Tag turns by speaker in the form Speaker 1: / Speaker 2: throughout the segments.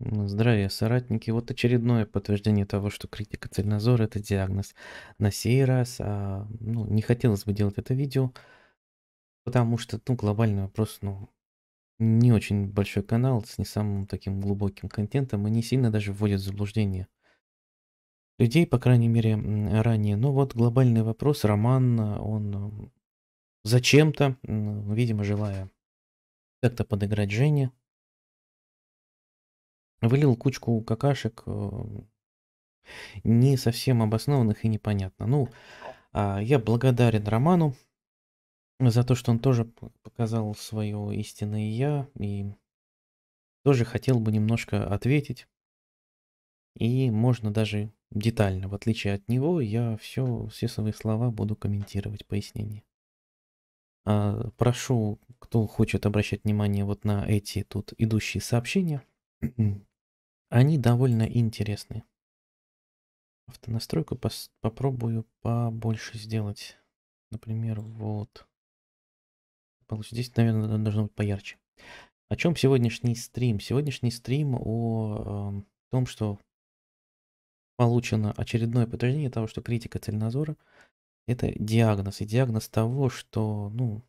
Speaker 1: Здравия, соратники. Вот очередное подтверждение того, что критика цельнозора – это диагноз. На сей раз а, ну, не хотелось бы делать это видео, потому что ну, глобальный вопрос, ну, не очень большой канал с не самым таким глубоким контентом и не сильно даже вводит в заблуждение людей, по крайней мере, ранее. Но вот глобальный вопрос, роман, а, он зачем-то, видимо, желая как-то подыграть Жене, вылил кучку какашек э, не совсем обоснованных и непонятно. Ну, а, я благодарен Роману за то, что он тоже показал свое истинное я и тоже хотел бы немножко ответить. И можно даже детально, в отличие от него, я все, все свои слова буду комментировать, пояснение. А, прошу, кто хочет обращать внимание вот на эти тут идущие сообщения, они довольно интересны. Автонастройку пос попробую побольше сделать. Например, вот. Здесь, наверное, должно быть поярче. О чем сегодняшний стрим? Сегодняшний стрим о э, том, что получено очередное подтверждение того, что критика Цельнозора – это диагноз. И диагноз того, что ну,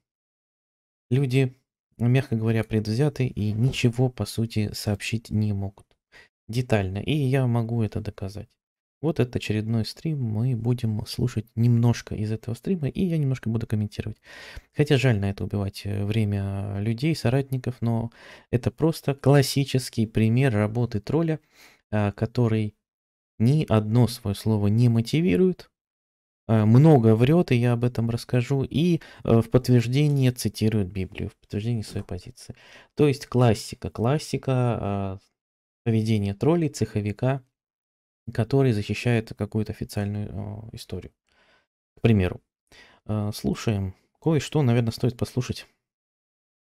Speaker 1: люди, мягко говоря, предвзяты и ничего, по сути, сообщить не могут детально, и я могу это доказать. Вот этот очередной стрим, мы будем слушать немножко из этого стрима, и я немножко буду комментировать. Хотя жаль на это убивать э, время людей, соратников, но это просто классический пример работы тролля, а, который ни одно свое слово не мотивирует, а, много врет, и я об этом расскажу, и э, в подтверждение цитирует Библию, в подтверждение своей позиции. То есть классика, классика а, поведение троллей, цеховика, который защищает какую-то официальную э, историю. К примеру, э, слушаем кое-что, наверное, стоит послушать.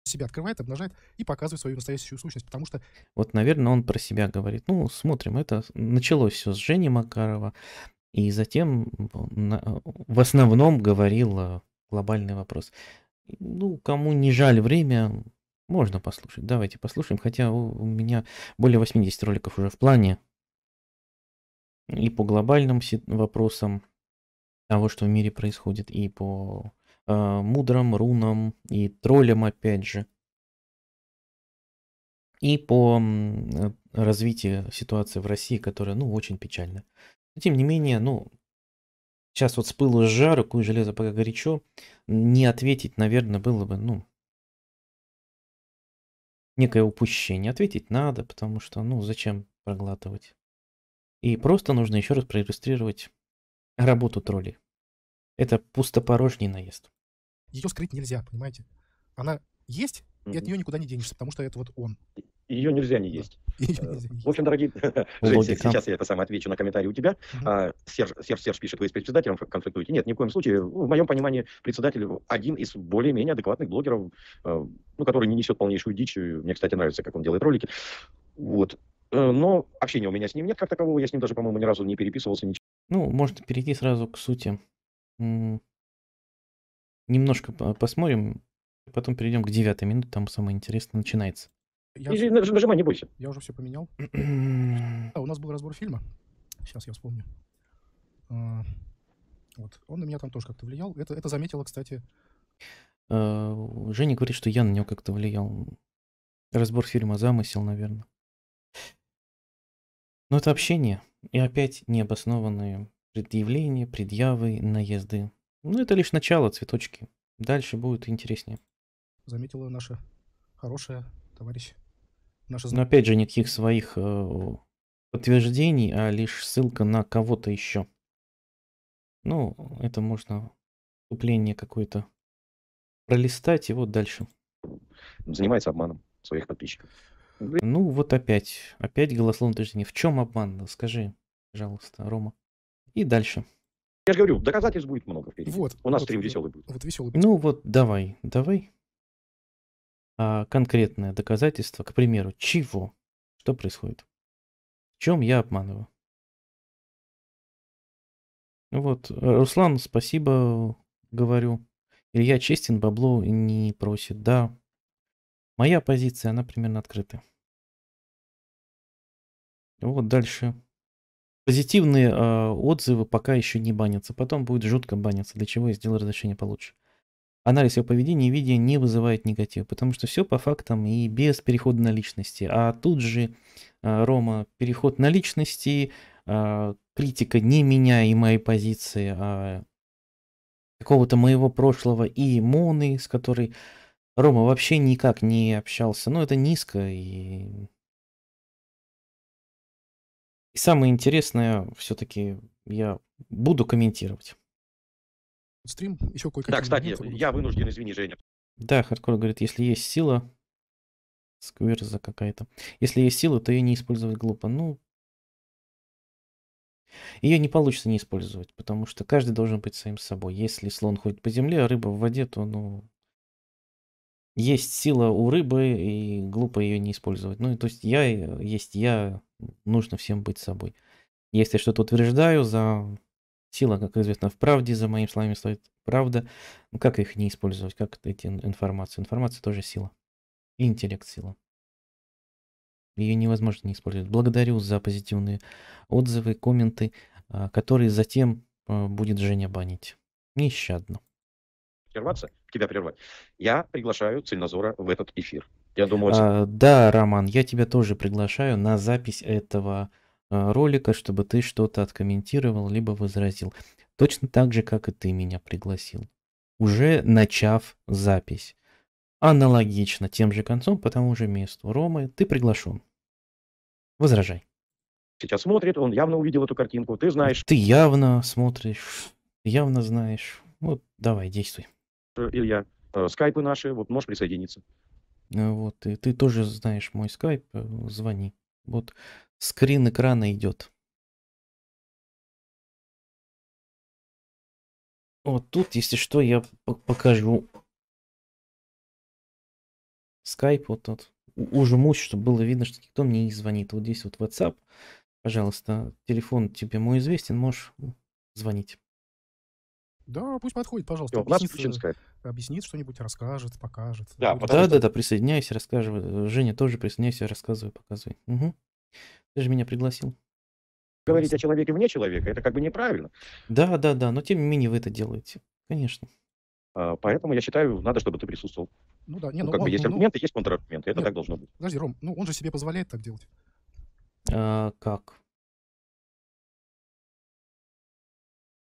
Speaker 2: Себя открывает, обнажает и показывает свою настоящую сущность, потому что...
Speaker 1: Вот, наверное, он про себя говорит. Ну, смотрим, это началось все с Жени Макарова, и затем в э, основном говорил глобальный вопрос. Ну, кому не жаль время, можно послушать. Давайте послушаем. Хотя у, у меня более 80 роликов уже в плане. И по глобальным вопросам того, что в мире происходит, и по э, мудрым рунам, и троллям, опять же. И по э, развитию ситуации в России, которая, ну, очень печальна. Но, тем не менее, ну, сейчас вот с пылу с жару, куй железо пока горячо, не ответить, наверное, было бы, ну, некое упущение. Ответить надо, потому что, ну, зачем проглатывать? И просто нужно еще раз проиллюстрировать работу троллей. Это пустопорожний наезд.
Speaker 2: Ее скрыть нельзя, понимаете? Она есть, и от нее никуда не денешься, потому что это вот он
Speaker 3: ее нельзя не есть. Э, в общем, дорогие, Жень, сейчас я это сам отвечу на комментарий у тебя. А, Серж, Серж, Серж пишет, вы с председателем конфликтуете. Нет, ни в коем случае. Ну, в моем понимании председатель один из более-менее адекватных блогеров, э, ну, который не несет полнейшую дичь. Мне, кстати, нравится, как он делает ролики. Вот. Э, но общения у меня с ним нет как такового. Я с ним даже, по-моему, ни разу не переписывался. Ничего.
Speaker 1: Ну, можно перейти сразу к сути. Немножко посмотрим, потом перейдем к девятой минуте, там самое интересное начинается.
Speaker 2: Я... нажимай, не бойся. Я уже все поменял. а, у нас был разбор фильма. Сейчас я вспомню. А, вот. Он на меня там тоже как-то влиял. Это, это заметила, кстати.
Speaker 1: А, Женя говорит, что я на него как-то влиял. Разбор фильма «Замысел», наверное. Но это общение. И опять необоснованные предъявления, предъявы, наезды. Ну, это лишь начало, цветочки. Дальше будет интереснее.
Speaker 2: Заметила наша хорошая товарищ Наши... Но опять
Speaker 1: же, никаких своих э, подтверждений, а лишь ссылка на кого-то еще. Ну, это можно вступление какое-то пролистать и вот дальше.
Speaker 3: Занимается обманом своих подписчиков.
Speaker 1: Ну вот опять, опять голословное утверждение. В чем обман? Скажи, пожалуйста, Рома. И дальше.
Speaker 3: Я же говорю, доказательств будет много впереди. Вот. У нас вот, стрим веселый будет.
Speaker 1: Вот веселый будет. Ну вот, давай, давай
Speaker 4: а конкретное доказательство, к примеру, чего, что происходит, в чем я обманываю.
Speaker 1: Вот, Руслан, спасибо, говорю. Илья честен, бабло не просит. Да, моя позиция, она примерно открыта. Вот дальше. Позитивные э, отзывы пока еще не банятся. Потом будет жутко баниться, для чего я сделал разрешение получше анализ его поведения и видео не вызывает негатива, потому что все по фактам и без перехода на личности. А тут же, э, Рома, переход на личности, э, критика не меня и моей позиции, а какого-то моего прошлого и Моны, с которой Рома вообще никак не общался. Но ну, это низко и... И самое интересное, все-таки я буду комментировать
Speaker 4: стрим, еще кое-какие... Да, кстати, я вынужден, извини, Женя.
Speaker 1: Да, Хардкор говорит, если есть сила, скверза какая-то. Если есть сила, то ее не использовать глупо. Ну, ее не получится не использовать, потому что каждый должен быть самим собой. Если слон ходит по земле, а рыба в воде, то, ну, есть сила у рыбы, и глупо ее не использовать. Ну, то есть я, есть я, нужно всем быть собой. Если что-то утверждаю, за Сила, как известно, в правде, за моими словами стоит правда. Ну, как их не использовать, как эти информацию? Информация тоже сила. И интеллект сила. Ее невозможно не использовать. Благодарю за позитивные отзывы, комменты, а, которые затем а, будет Женя банить. Нещадно.
Speaker 3: Прерваться? Тебя прервать. Я приглашаю Цельнозора в этот эфир. Я думаю... А,
Speaker 1: да, Роман, я тебя тоже приглашаю на запись этого а, ролика, чтобы ты что-то откомментировал, либо возразил. Точно так же, как и ты меня пригласил, уже начав запись. Аналогично тем же концом, по тому же месту. Ромы, ты приглашен. Возражай.
Speaker 3: Сейчас смотрит, он явно увидел эту картинку, ты знаешь.
Speaker 1: Ты явно смотришь, явно знаешь. Вот, давай, действуй.
Speaker 3: Илья, э, скайпы наши, вот можешь присоединиться.
Speaker 1: Э, вот, и ты тоже знаешь мой скайп, э, звони.
Speaker 4: Вот Скрин экрана идет. Вот тут, если что, я покажу скайп вот тут. Ужмусь, чтобы было видно, что никто мне не звонит.
Speaker 1: Вот здесь вот WhatsApp. Пожалуйста, телефон тебе мой известен, можешь звонить.
Speaker 2: Да, пусть подходит, пожалуйста. Всё, объяснит, э, объяснит что-нибудь, расскажет, покажет. Да,
Speaker 1: да, да, да, присоединяйся, рассказывай. Женя тоже присоединяйся, рассказывай, показывай. Угу. Ты же меня пригласил.
Speaker 3: Говорить о человеке вне человека, это как бы неправильно.
Speaker 1: Да, да, да, но тем не менее вы это делаете, конечно.
Speaker 3: А, поэтому я считаю, надо, чтобы ты присутствовал. Ну да,
Speaker 2: не, ну, ну, как он, бы есть ну, ну, аргументы, есть контраргументы, это нет, так должно быть. Подожди, Ром, ну он же себе позволяет так делать.
Speaker 4: А, как?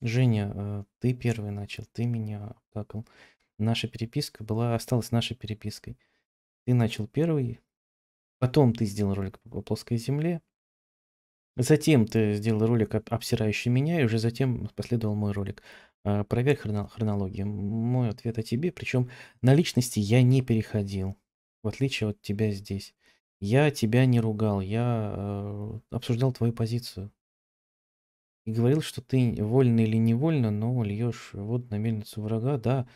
Speaker 1: Женя, а, ты первый начал, ты меня обкакал. Наша переписка была, осталась нашей перепиской. Ты начал первый, потом ты сделал ролик по плоской земле, Затем ты сделал ролик, обсирающий меня, и уже затем последовал мой ролик. А, проверь хронологию. Мой ответ о тебе, причем на личности я не переходил, в отличие от тебя здесь. Я тебя не ругал, я э, обсуждал твою позицию. И говорил, что ты вольно или невольно, но льешь воду на мельницу врага, да.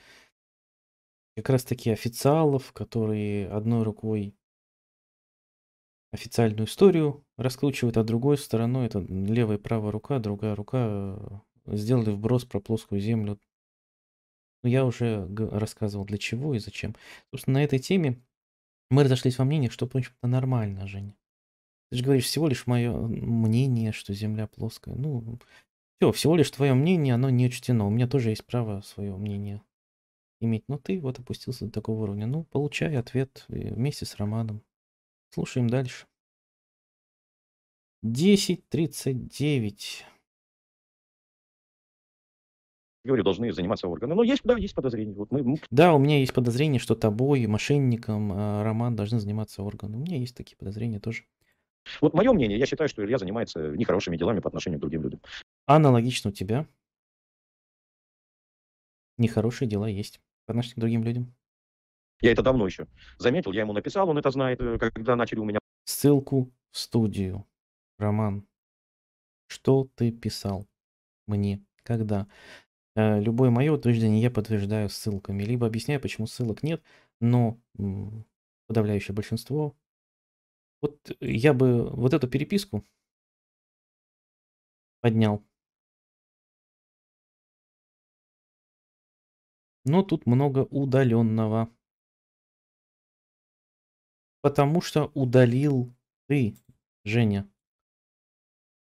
Speaker 1: Как раз таки официалов, которые одной рукой официальную историю раскручивает, а другой стороной, это левая и правая рука, другая рука, э, сделали вброс про плоскую землю. Но ну, я уже рассказывал, для чего и зачем. Собственно, на этой теме мы разошлись во мнениях, что, в то нормально, Женя. Ты же говоришь, всего лишь мое мнение, что Земля плоская. Ну, все, всего лишь твое мнение, оно не учтено. У меня тоже есть право свое мнение иметь. Но ты вот опустился до такого
Speaker 4: уровня. Ну, получай ответ э, вместе с Романом. Слушаем дальше. 10.39. Говорю, должны заниматься органы. Но есть, да, есть подозрение. Вот мы... Да, у меня есть подозрение, что
Speaker 1: тобой, мошенником, э, Роман должны заниматься органы. У меня есть такие подозрения тоже.
Speaker 3: Вот мое мнение, я считаю, что Илья занимается нехорошими делами по отношению к другим людям.
Speaker 1: Аналогично у тебя. Нехорошие дела есть по отношению к другим людям.
Speaker 3: Я это давно еще заметил, я ему написал, он это знает, э, когда начали у меня...
Speaker 1: Ссылку в студию. Роман, что ты писал мне, когда? Э, любое мое утверждение я подтверждаю ссылками, либо объясняю, почему ссылок нет,
Speaker 4: но подавляющее большинство... Вот я бы вот эту переписку поднял. Но тут много удаленного. Потому что удалил ты,
Speaker 1: Женя.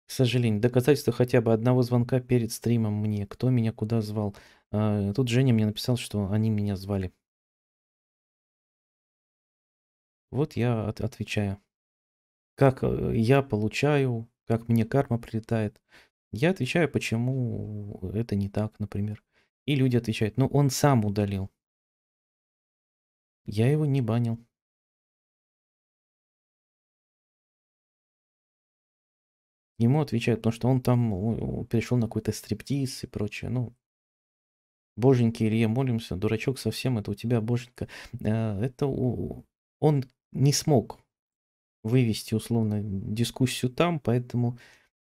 Speaker 1: К сожалению, доказательства хотя бы одного звонка перед стримом мне. Кто меня куда звал? А, тут Женя мне написал, что они меня звали. Вот я от отвечаю. Как э, я получаю, как мне карма прилетает. Я отвечаю, почему это
Speaker 4: не так, например. И люди отвечают, ну он сам удалил. Я его не банил. ему отвечают, потому что он там перешел на какой-то стриптиз и
Speaker 1: прочее. Ну, боженьки, Илья, молимся, дурачок совсем, это у тебя боженька. Э, это у... он не смог вывести, условно, дискуссию там, поэтому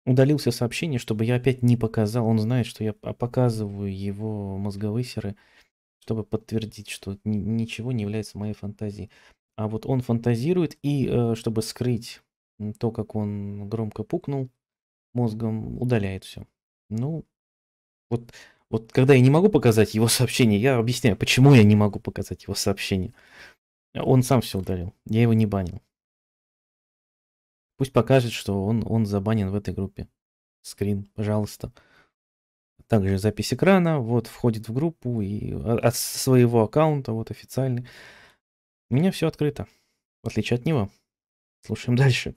Speaker 1: удалился сообщение, чтобы я опять не показал. Он знает, что я а, показываю его мозговые серы, чтобы подтвердить, что ничего не является моей фантазией. А вот он фантазирует, и э, чтобы скрыть то, как он громко пукнул, мозгом удаляет все. Ну, вот, вот когда я не могу показать его сообщение, я объясняю, почему я не могу показать его сообщение. Он сам все удалил, я его не банил. Пусть покажет, что он, он забанен в этой группе. Скрин, пожалуйста. Также запись экрана, вот, входит в группу и от своего аккаунта, вот, официальный.
Speaker 4: У меня все открыто, в отличие от него. Слушаем дальше.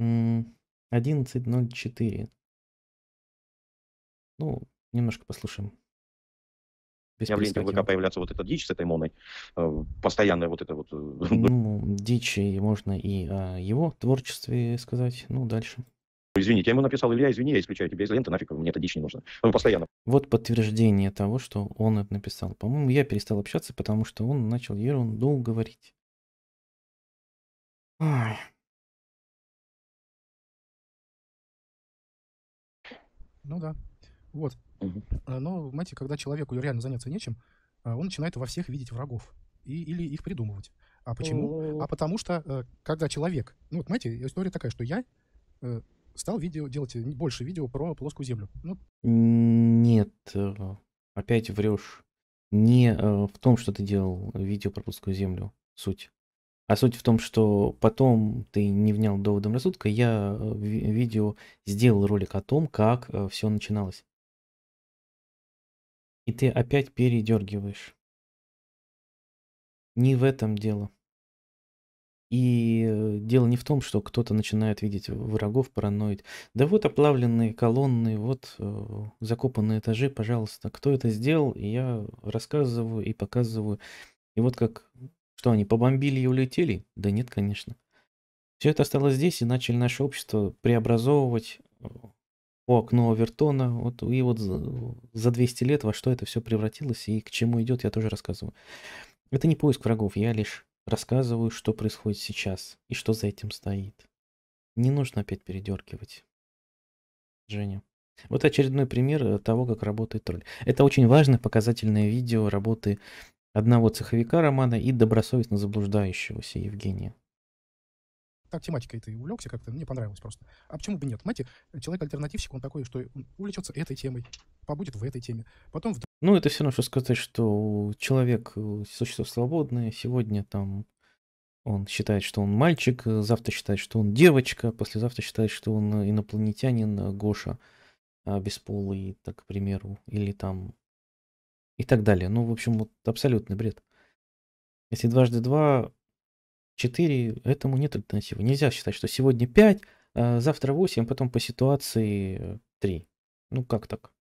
Speaker 4: 11.04. Ну, немножко послушаем. Без Я в ленте ВК появляться вот
Speaker 3: эта дичь с этой моной, э, постоянная вот эта вот... Э, ну,
Speaker 1: дичи можно и о его творчестве сказать, ну, дальше.
Speaker 3: Извините, я ему написал, Илья, извини, я исключаю тебя из ленты,
Speaker 1: нафиг мне эта дичь не нужна. Он ну, постоянно. Вот подтверждение того, что он это написал. По-моему, я перестал
Speaker 4: общаться, потому что он начал ерунду говорить. Ой. Ну да. Вот. Угу. Но, знаете, когда человеку реально заняться нечем, а, он начинает
Speaker 2: во всех видеть врагов и, или их придумывать. А почему? А потому что, э, когда человек... Ну, вот, знаете, история такая, что я э, стал видео делать больше видео про плоскую землю.
Speaker 1: Ну. Нет, э, опять врешь. Не в том, что ты делал видео про плоскую землю, суть. А суть в том, что потом ты не внял доводом рассудка, я э, в видео сделал ролик о том, как э, все
Speaker 4: начиналось. И ты опять передергиваешь. Не в этом дело. И э,
Speaker 1: дело не в том, что кто-то начинает видеть врагов, параноид. Да вот оплавленные колонны, вот э, закопанные этажи, пожалуйста. Кто это сделал, я рассказываю и показываю. И вот как что они побомбили и улетели? Да нет, конечно. Все это осталось здесь и начали наше общество преобразовывать по э, окну Овертона. Вот, и вот за 200 лет во что это все превратилось и к чему идет, я тоже рассказываю. Это не поиск врагов, я лишь рассказываю, что происходит сейчас и что за этим стоит. Не нужно опять передергивать. Женя. Вот очередной пример э, того, как работает тролль. Это очень важное показательное видео работы одного цеховика романа и добросовестно заблуждающегося Евгения.
Speaker 2: Так тематикой ты увлекся как-то, мне понравилось просто. А почему бы нет? Знаете, человек-альтернативщик, он такой, что он увлечется этой темой, побудет в этой теме, потом в...
Speaker 1: Ну, это все равно, что сказать, что человек э, существо свободное, сегодня там он считает, что он мальчик, э, завтра считает, что он девочка, послезавтра считает, что он инопланетянин, э, Гоша а, бесполый, так, к примеру, или там и так далее. Ну, в общем, вот абсолютный бред. Если дважды два, четыре, этому нет альтернативы. Нельзя считать, что сегодня пять, а завтра восемь, а потом по ситуации три. Ну, как так?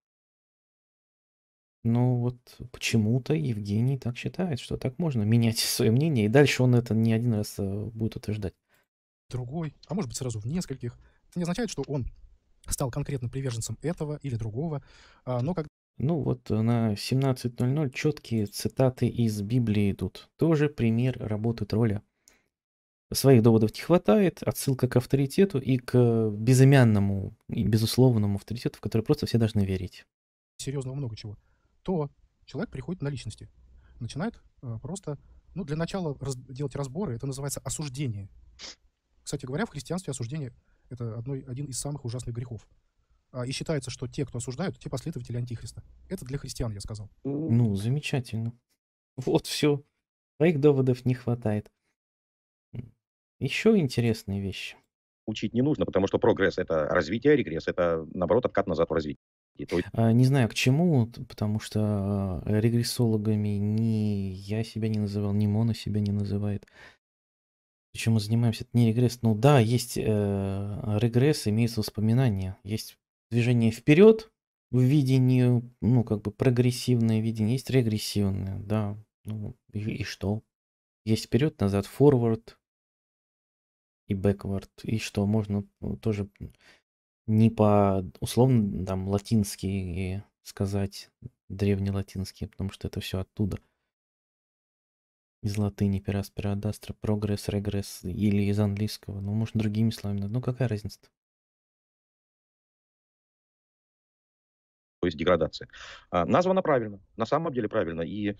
Speaker 1: Но ну, вот почему-то Евгений так считает, что так можно менять свое мнение, и дальше он это не один раз а, будет утверждать.
Speaker 2: Другой, а может быть сразу в нескольких. Это не означает, что он стал конкретно приверженцем этого или другого, а, но как.
Speaker 1: Ну вот э, на 17.00 четкие цитаты из Библии идут. Тоже пример работы тролля. Своих доводов не хватает, отсылка к авторитету и к безымянному и безусловному авторитету, в который просто все должны верить.
Speaker 2: Серьезного много чего. То человек приходит на личности, начинает э, просто, ну, для начала раз, делать разборы, это называется осуждение. Кстати говоря, в христианстве осуждение – это одной, один из самых ужасных грехов. А, и считается, что те, кто осуждают, те последователи Антихриста. Это для христиан, я сказал.
Speaker 4: Ну,
Speaker 1: замечательно. Вот все. Твоих доводов не хватает. Еще интересные вещи.
Speaker 3: Учить не нужно, потому что прогресс — это развитие, а регресс — это, наоборот, откат назад в развитии.
Speaker 1: А, не знаю, к чему, потому что регрессологами ни я себя не называл, ни Мона себя не называет. Почему мы занимаемся, это не регресс. Ну да, есть э, регресс, имеется воспоминание, есть движение вперед в видении, ну, как бы прогрессивное видение, есть регрессивное, да. Ну, и, и что? Есть вперед, назад, форвард и бэквард. И что? Можно ну, тоже не по, условно, там, латинский сказать, древнелатинский, потому что это все оттуда.
Speaker 4: Из латыни, пираспира, адастра, прогресс, регресс или из английского. Ну, может, другими словами. Ну, какая разница-то? то есть деградация. А, названо правильно, на самом деле правильно. И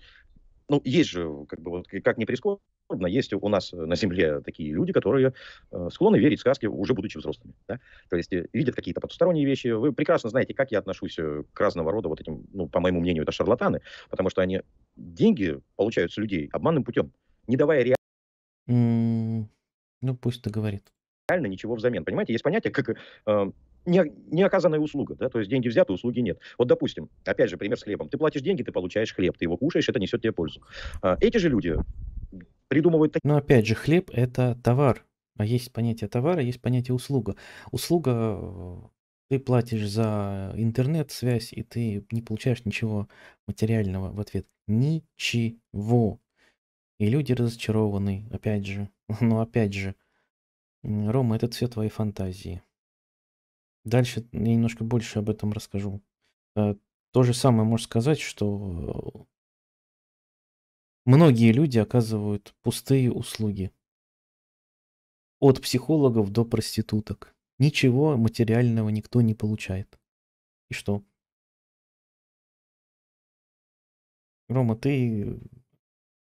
Speaker 3: ну, есть же, как бы, вот, как ни прискорбно, есть у нас на Земле такие люди, которые э, склонны верить в сказки, уже будучи взрослыми. Да? То есть э, видят какие-то потусторонние вещи. Вы прекрасно знаете, как я отношусь э, к разного рода вот этим, ну, по моему мнению, это шарлатаны, потому что они деньги получают с людей обманным путем, не давая реально...
Speaker 1: Mm, ну, пусть ты говорит.
Speaker 3: Реально ничего взамен. Понимаете, есть понятие, как э, не, не оказанная услуга, да, то есть деньги взяты, услуги нет. Вот, допустим, опять же, пример с хлебом. Ты платишь деньги, ты получаешь хлеб, ты его кушаешь, это несет тебе пользу. А, эти же люди
Speaker 1: придумывают... Но опять же, хлеб – это товар. А есть понятие товара, есть понятие услуга. Услуга э, ты платишь за интернет-связь, и ты не получаешь ничего материального в ответ. Ничего. И люди разочарованы, опять же. Но опять же, Рома, это все твои фантазии. Дальше я немножко больше об этом расскажу. Э, то же самое можно сказать, что многие люди оказывают пустые услуги. От
Speaker 4: психологов до проституток. Ничего материального никто не получает. И что? Рома, ты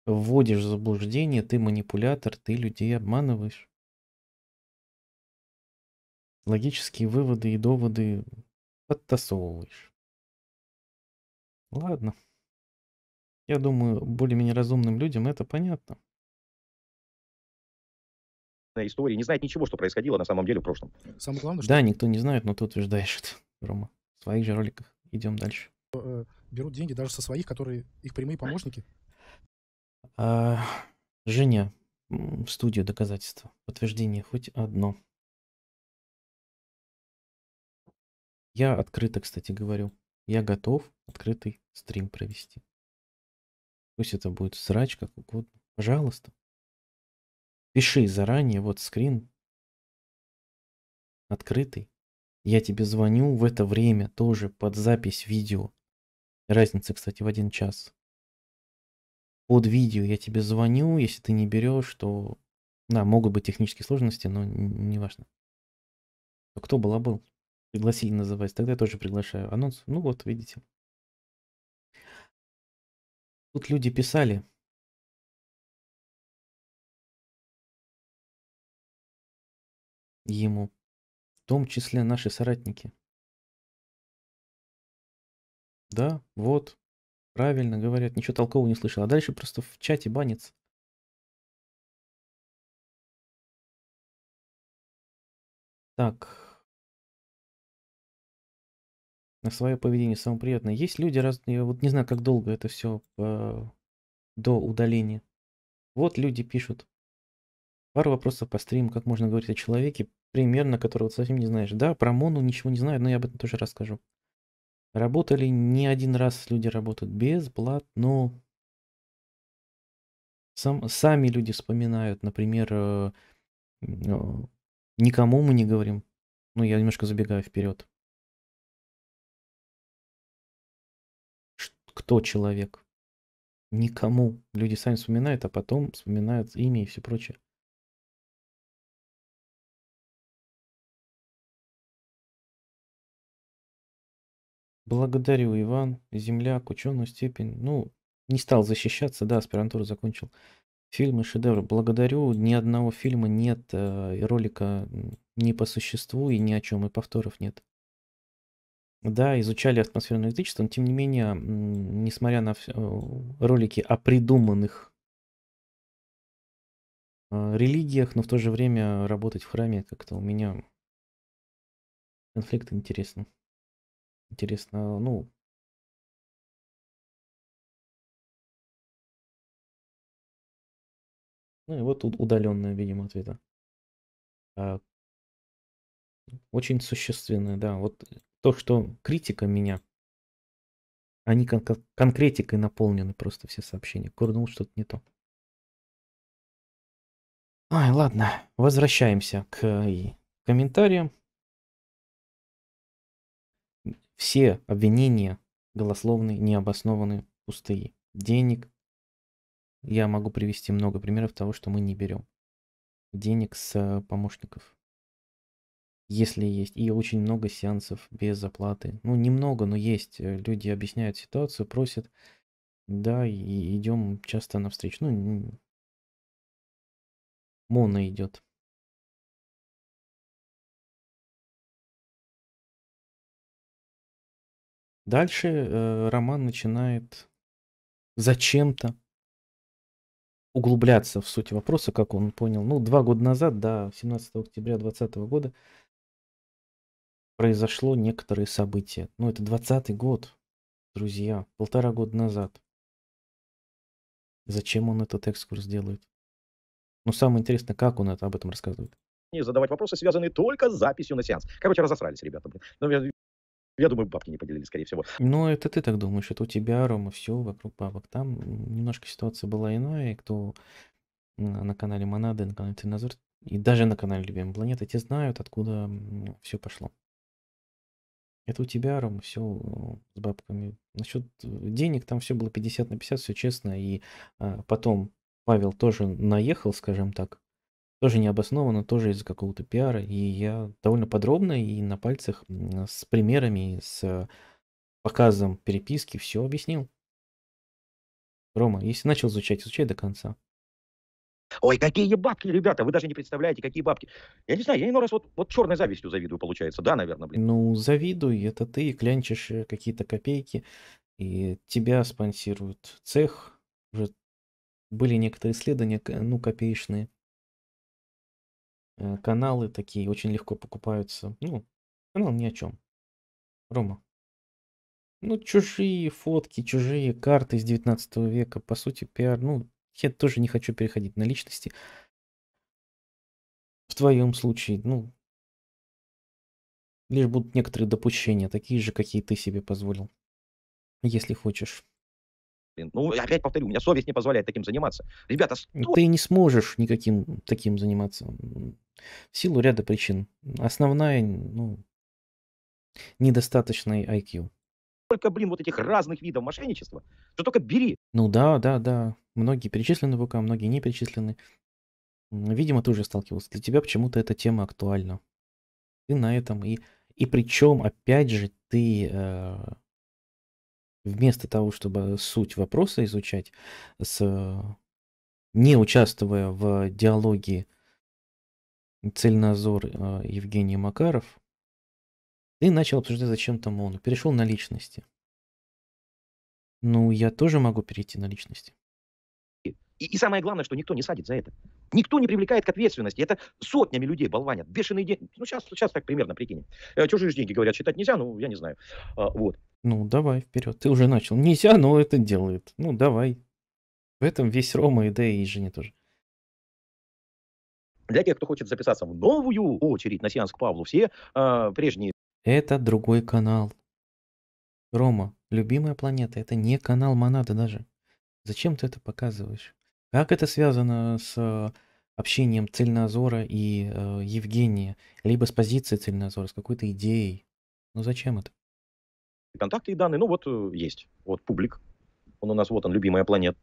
Speaker 4: вводишь в заблуждение, ты манипулятор, ты людей обманываешь логические выводы и доводы подтасовываешь. Ладно. Я думаю, более-менее разумным людям это понятно. Истории не знает
Speaker 3: ничего, что происходило на самом деле в прошлом. Самое главное,
Speaker 1: что... Да, никто не знает, но ты утверждаешь это, Рома. В своих же роликах. Идем дальше.
Speaker 2: Э, берут деньги даже со своих, которые их прямые помощники.
Speaker 4: А, Женя, студию доказательства, подтверждение хоть одно. Я открыто, кстати, говорю. Я готов открытый стрим провести. Пусть это
Speaker 1: будет срач, как угодно. Пожалуйста. Пиши заранее, вот скрин.
Speaker 4: Открытый. Я тебе звоню в это время тоже под запись видео. Разница, кстати, в один час.
Speaker 1: Под видео я тебе звоню, если ты не берешь, то... Да, могут быть технические сложности, но не важно. Кто был, а был? Пригласили называть, тогда я тоже приглашаю.
Speaker 4: Анонс, ну вот, видите. Тут люди писали. Ему. В том числе наши соратники. Да, вот. Правильно говорят, ничего толкового не слышал. А дальше просто в чате банится. Так, на свое поведение самое приятное Есть люди, разные вот не знаю, как долго это все э,
Speaker 1: до удаления. Вот люди пишут. Пару вопросов по стриму, как можно говорить о человеке, примерно которого ты совсем не знаешь. Да, про Мону ничего не знаю, но я об этом тоже расскажу. Работали не один раз, люди работают бесплатно. Сам, сами люди вспоминают, например, э, э,
Speaker 4: никому мы не говорим. Ну, я немножко забегаю вперед. кто человек. Никому. Люди сами вспоминают, а потом вспоминают имя и все прочее. Благодарю, Иван. Земляк, ученую степень. Ну, не стал защищаться, да,
Speaker 1: аспирантуру закончил. Фильмы шедевр. Благодарю. Ни одного фильма нет, э, и ролика не по существу, и ни о чем, и повторов нет да, изучали атмосферное электричество, но тем не менее, несмотря на э, ролики о
Speaker 4: придуманных э, религиях, но в то же время работать в храме как-то у меня конфликт интересен. Интересно, ну, Ну и вот тут удаленное, видимо, ответа. А, очень существенное, да. Вот э, то, что критика
Speaker 1: меня, они кон- конкретикой наполнены просто все сообщения. Курнул
Speaker 4: что-то не то. Ай, ладно, возвращаемся к э, комментариям.
Speaker 1: Все обвинения голословные, необоснованные, пустые. Денег. Я могу привести много примеров того, что мы не берем. Денег с э, помощников если есть, и очень много сеансов без оплаты. Ну, немного, но есть. Э, люди объясняют ситуацию, просят. Да, и идем
Speaker 4: часто навстречу. Ну, моно идет. Дальше э, роман начинает зачем-то
Speaker 1: углубляться в суть вопроса, как он понял. Ну, два года назад, да, 17 октября 2020 года, произошло некоторые события. Ну, это 20 год, друзья, полтора года назад. Зачем он этот экскурс делает? Ну, самое интересное, как он это, об этом рассказывает.
Speaker 3: Не задавать вопросы, связанные только с записью на сеанс. Короче, разосрались ребята, блин. Ну, я, я думаю, бабки не поделили, скорее всего.
Speaker 1: Ну, это ты так думаешь, это у тебя, Рома, все вокруг бабок. Там немножко ситуация была иная, и кто на канале Монады, на канале Треназор, и даже на канале Любимая Планета, те знают, откуда все пошло. Это у тебя, Ром, все ну, с бабками. Насчет э, денег там все было 50 на 50, все честно. И а, потом Павел тоже наехал, скажем так. Тоже необоснованно, тоже из-за какого-то пиара. И я довольно подробно и на пальцах с примерами, с показом переписки все объяснил. Рома, если начал изучать, изучай до конца.
Speaker 3: Ой, какие бабки, ребята, вы даже не представляете, какие бабки. Я не знаю, я иной раз вот, вот черной завистью завидую, получается, да, наверное,
Speaker 1: блин. Ну, завидую, это ты клянчишь э, какие-то копейки, и тебя спонсируют цех. Уже
Speaker 4: были некоторые исследования, ну, копеечные. Э, каналы такие очень легко покупаются. Ну, канал ни о чем. Рома.
Speaker 1: Ну, чужие фотки, чужие карты с 19 века, по сути, пиар, ну, я тоже не хочу переходить на личности. В твоем случае, ну, лишь будут некоторые допущения, такие же, какие ты себе позволил, если хочешь.
Speaker 4: Блин, ну, опять повторю, у меня совесть не позволяет
Speaker 3: таким заниматься. Ребята, что... Ну, ты не
Speaker 1: сможешь никаким таким заниматься. В силу ряда причин. Основная, ну, недостаточный IQ
Speaker 3: столько, блин, вот этих разных видов мошенничества, что только бери.
Speaker 1: Ну да, да, да. Многие перечислены в ВК, многие не перечислены. Видимо, ты уже сталкивался. Для тебя почему-то эта тема актуальна. Ты на этом и... И причем, опять же, ты э, вместо того, чтобы суть вопроса изучать, с, не участвуя в диалоге Цельнозор э, Евгений Макаров, ты начал обсуждать зачем там он, перешел на личности. Ну, я тоже могу перейти на личности.
Speaker 3: И, и самое главное, что никто не садит за это. Никто не привлекает к ответственности. Это сотнями людей болванят, бешеные деньги. Ну, сейчас, сейчас так примерно прикинем. Э, Чужие же деньги, говорят, считать нельзя, ну, я не знаю. А,
Speaker 1: вот. Ну, давай, вперед. Ты уже начал. Нельзя, но это делает. Ну, давай. В этом весь Рома, и да, и Женя тоже.
Speaker 3: Для тех, кто хочет записаться в новую очередь на сеанс к Павлу, все э, прежние
Speaker 1: это другой канал. Рома, любимая планета, это не канал Монада даже. Зачем ты это показываешь? Как это связано с э, общением Цельнозора и э, Евгения, либо с позицией Цельнозора, с какой-то идеей? Ну зачем это?
Speaker 3: Контакты и данные, ну вот э, есть. Вот публик. Он у нас, вот он, любимая планета.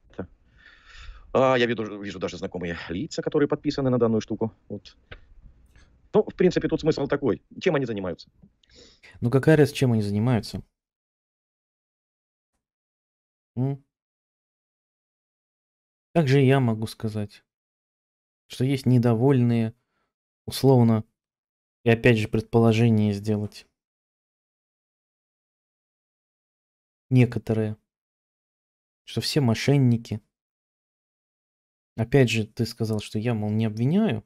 Speaker 3: А, я вижу, вижу даже знакомые лица, которые подписаны на данную штуку. Вот.
Speaker 4: Ну, в принципе, тут смысл такой. Чем они занимаются? Ну, какая раз, чем они занимаются? М? Как же я могу сказать, что есть недовольные, условно, и опять же предположение сделать. Некоторые. Что все мошенники. Опять же, ты сказал, что я, мол, не обвиняю.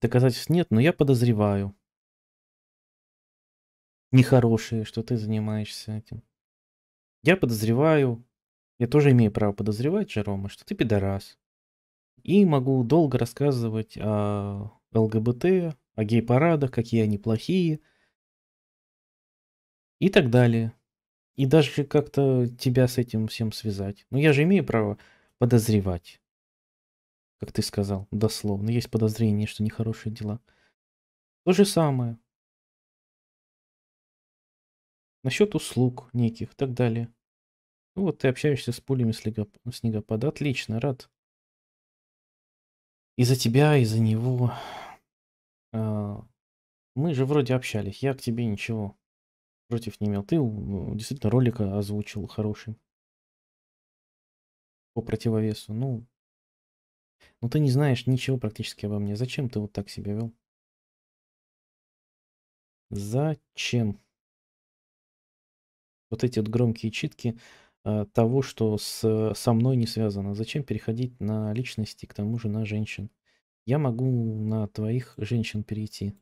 Speaker 4: Доказательств нет, но я подозреваю.
Speaker 1: нехорошие, что ты занимаешься этим. Я подозреваю, я тоже имею право подозревать, Джерома, что ты пидорас. И могу долго рассказывать о ЛГБТ, о гей-парадах, какие они плохие и так далее. И даже как-то тебя с этим всем связать. Но я же имею право подозревать как ты сказал, дословно. Есть подозрение,
Speaker 4: что нехорошие дела. То же самое. Насчет услуг неких и так далее. Ну вот ты общаешься с пулями
Speaker 1: снегопада. Отлично, рад. И за тебя, и за него. А, мы же вроде общались. Я к тебе ничего против не имел. Ты действительно ролика озвучил хороший.
Speaker 4: По противовесу. Ну, но ну, ты не знаешь ничего практически обо мне. Зачем ты вот так себя вел? Зачем? Вот эти вот громкие читки э, того, что с,
Speaker 1: со мной не связано. Зачем переходить на личности, к тому же на женщин? Я могу на твоих женщин перейти.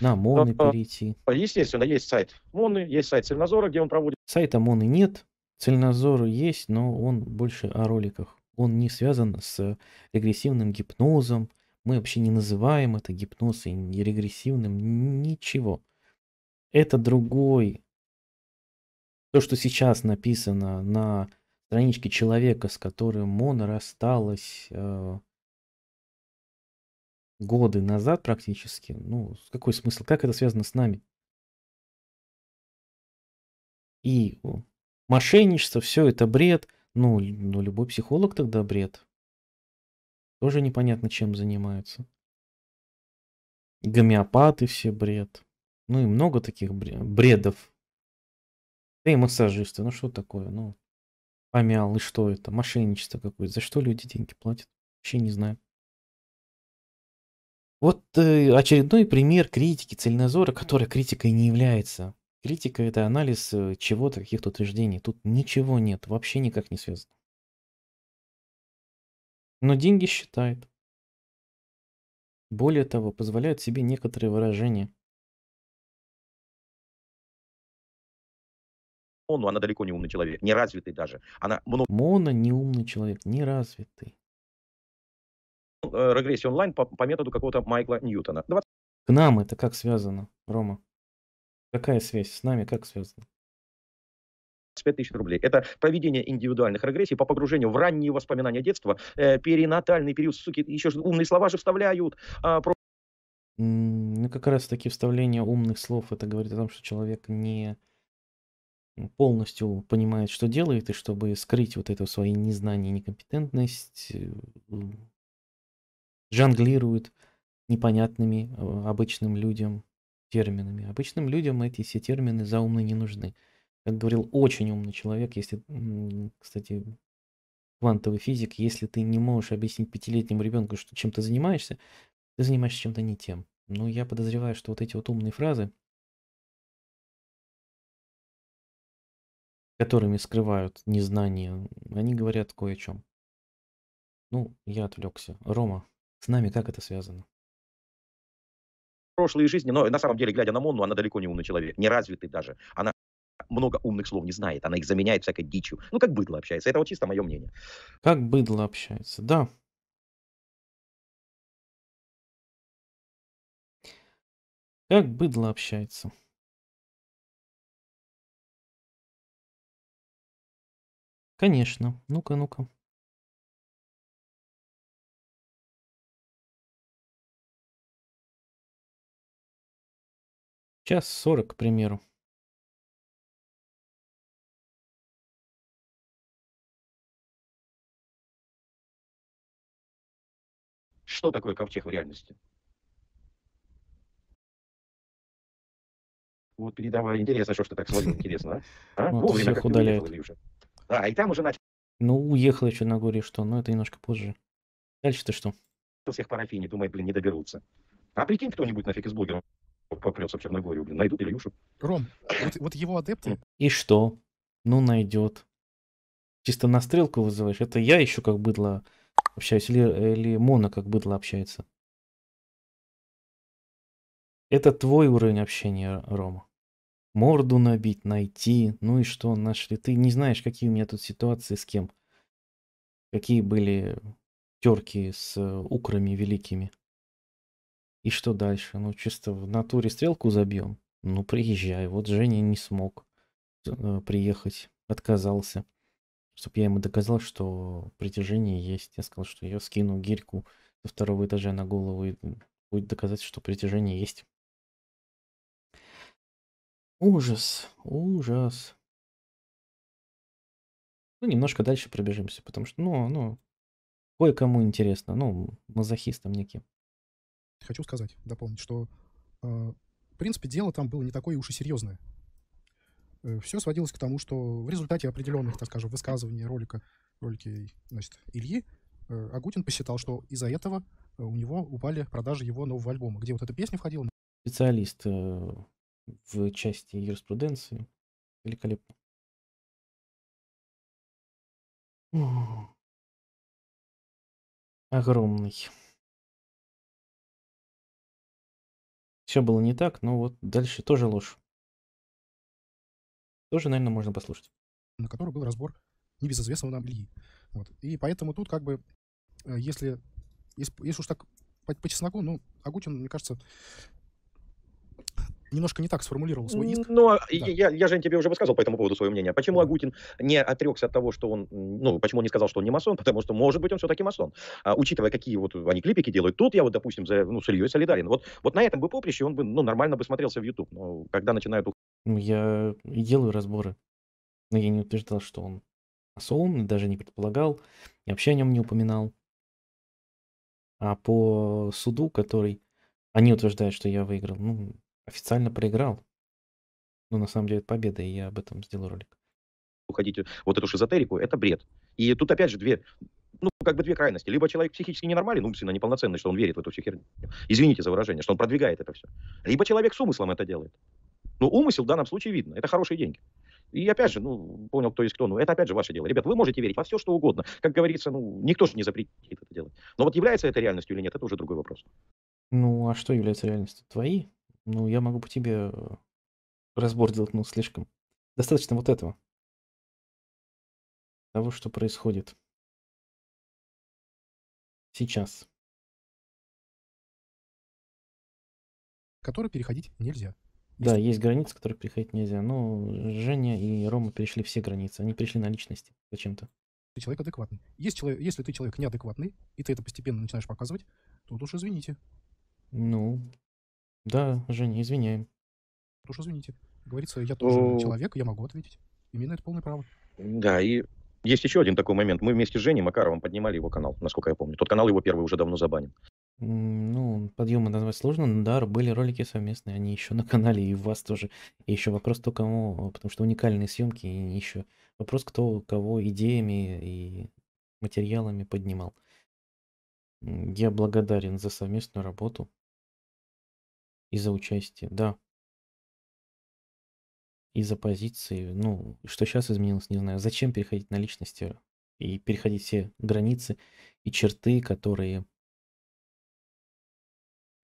Speaker 1: На МОНы а, перейти.
Speaker 3: Естественно, есть сайт МОНы, есть сайт Цельнозора, где он проводит.
Speaker 1: Сайта МОНы нет, Цельнозору есть, но он больше о роликах он не связан с регрессивным гипнозом, мы вообще не называем это гипноз и не регрессивным, ничего. Это другой. То, что сейчас написано на страничке человека, с которым он рассталась э, годы назад практически, ну, какой смысл, как это связано с нами? И мошенничество, все это бред – ну, ну, любой психолог тогда бред. Тоже непонятно, чем занимаются. Гомеопаты все бред. Ну и много таких бредов. Да и массажисты, ну что такое, ну. Помял, и что это? Мошенничество какое-то. За что люди деньги платят? Вообще не знаю. Вот э, очередной пример критики Цельнозора, которая критикой не является. Критика – это анализ э, чего-то, каких-то утверждений. Тут ничего нет, вообще никак не связано.
Speaker 4: Но деньги считает. Более того, позволяет себе некоторые выражения.
Speaker 3: но она далеко не умный человек, не развитый даже.
Speaker 4: Она много... Мона не
Speaker 1: умный человек, не развитый.
Speaker 3: Ну, э, регрессия онлайн по, по методу какого-то Майкла Ньютона. 20...
Speaker 1: К нам это как связано, Рома? Какая связь с нами, как связана?
Speaker 3: с тысяч рублей. Это проведение индивидуальных регрессий по погружению в ранние воспоминания детства, э, перинатальный период, суки, еще умные слова же вставляют. А,
Speaker 1: про... Ну, как раз таки вставление умных слов, это говорит о том, что человек не полностью понимает, что делает, и чтобы скрыть вот это свое незнание, некомпетентность, э, жонглирует непонятными э, обычным людям терминами. Обычным людям эти все термины заумные не нужны. Как говорил очень умный человек, если, кстати, квантовый физик, если ты не можешь объяснить пятилетнему ребенку, что чем ты занимаешься, ты занимаешься чем-то не тем. Но я подозреваю, что вот эти вот умные фразы,
Speaker 4: которыми скрывают незнание, они говорят кое о чем. Ну, я отвлекся. Рома, с нами как это связано?
Speaker 3: прошлые жизни, но на самом деле, глядя на Монну, она далеко не умный человек, не развитый даже. Она много умных слов не знает, она их заменяет всякой дичью. Ну, как быдло общается, это вот чисто мое мнение.
Speaker 4: Как быдло общается, да. Как быдло общается. Конечно. Ну-ка, ну-ка. Час сорок, к примеру. Что такое ковчег в реальности? Вот передавая. Интересно, что
Speaker 3: что так сложно, интересно, а? а? Вот ну, Вовремя всех удаляют. а, и там уже начал.
Speaker 4: Ну, уехал
Speaker 1: еще на горе что, но ну, это немножко позже. Дальше-то что?
Speaker 3: Всех парафине, думает, блин, не доберутся. А прикинь кто-нибудь нафиг из блогеров попрется в Черногорию, блин, найдут Ильюшу.
Speaker 1: Ром, вот, вот его адепты... И что? Ну, найдет. Чисто на стрелку вызываешь. Это я еще как быдло общаюсь, или, или Мона как быдло общается. Это твой уровень общения, Рома. Морду набить, найти, ну и что, нашли. Ты не знаешь, какие у меня тут ситуации с кем. Какие были терки с э, украми великими. И что дальше? Ну, чисто в натуре стрелку забьем. Ну, приезжай. Вот Женя не смог э, приехать, отказался. Чтоб я ему доказал, что притяжение есть. Я сказал, что я скину гирьку со второго этажа на голову и
Speaker 4: будет доказать, что притяжение есть. Ужас, ужас. Ну, немножко дальше пробежимся, потому что, ну, ну, кое-кому интересно, ну, мазохистам неким
Speaker 2: хочу сказать, дополнить, что, э, в принципе, дело там было не такое уж и серьезное. Э, все сводилось к тому, что в результате определенных, так скажем, высказываний ролика, ролики значит, Ильи, э, Агутин посчитал, что из-за этого у него упали продажи его
Speaker 4: нового альбома, где вот эта песня входила. Специалист в части юриспруденции. Великолепно. Огромный. Все было не так, но вот дальше тоже ложь. Тоже, наверное, можно послушать.
Speaker 1: На
Speaker 2: которой был разбор небезызвестного нам Ильи. Вот. И поэтому тут как бы, если, э, если, если уж так по, по чесноку, ну, Агутин, мне кажется, немножко не так сформулировал свой иск. Но
Speaker 3: ну, а, да. я, я, Жень, тебе уже высказал по этому поводу свое мнение. А почему Агутин не отрекся от того, что он, ну, почему он не сказал, что он не масон? Потому что, может быть, он все-таки масон. А, учитывая, какие вот они клипики делают, тут я вот, допустим, за, ну, с Ильей солидарен. Вот, вот на этом бы поприще он бы, ну, нормально бы смотрелся в YouTube. Но когда начинают...
Speaker 1: Ну, я делаю разборы, но я не утверждал, что он масон, даже не предполагал, и вообще о нем не упоминал. А по суду, который они утверждают, что я выиграл, ну, официально проиграл. Но ну, на самом деле это победа, и я об этом сделал ролик.
Speaker 3: Уходить вот эту шизотерику, это бред. И тут опять же две, ну, как бы две крайности. Либо человек психически ну умственно неполноценный, что он верит в эту всю херню. Извините за выражение, что он продвигает это все. Либо человек с умыслом это делает. Ну, умысел в данном случае видно. Это хорошие деньги. И опять же, ну, понял, кто есть кто. Ну, это опять же ваше дело. Ребят, вы можете верить во все, что угодно. Как говорится, ну, никто же не запретит это делать. Но вот является это реальностью или нет, это уже другой вопрос.
Speaker 1: Ну, а что является реальностью? Твои ну, я могу по тебе э, разбор делать, ну, слишком.
Speaker 4: Достаточно вот этого. Того, что происходит. Сейчас. Который переходить нельзя. Да, есть границы, которые переходить нельзя.
Speaker 1: Но Женя и Рома перешли все границы. Они перешли на личности зачем-то.
Speaker 2: Ты человек адекватный. Есть человек, если ты человек неадекватный, и ты это постепенно начинаешь показывать, то уж извините.
Speaker 1: Ну, да, Женя, извиняем.
Speaker 2: Тоже извините. Говорится, я тоже О... Ну. человек, я могу ответить. Именно это полное право.
Speaker 3: Да, и есть еще один такой момент. Мы вместе с Женей Макаровым поднимали его канал, насколько я помню. Тот канал его первый уже давно забанен.
Speaker 1: Ну, подъемы назвать сложно, но да, были ролики совместные, они еще на канале, и у вас тоже. И еще вопрос, кто кому, потому что уникальные съемки, и еще вопрос, кто кого идеями и
Speaker 4: материалами поднимал. Я благодарен за совместную работу. И за участие, да. И за позиции. Ну, что сейчас изменилось, не знаю. Зачем переходить на личности и переходить все границы и черты, которые...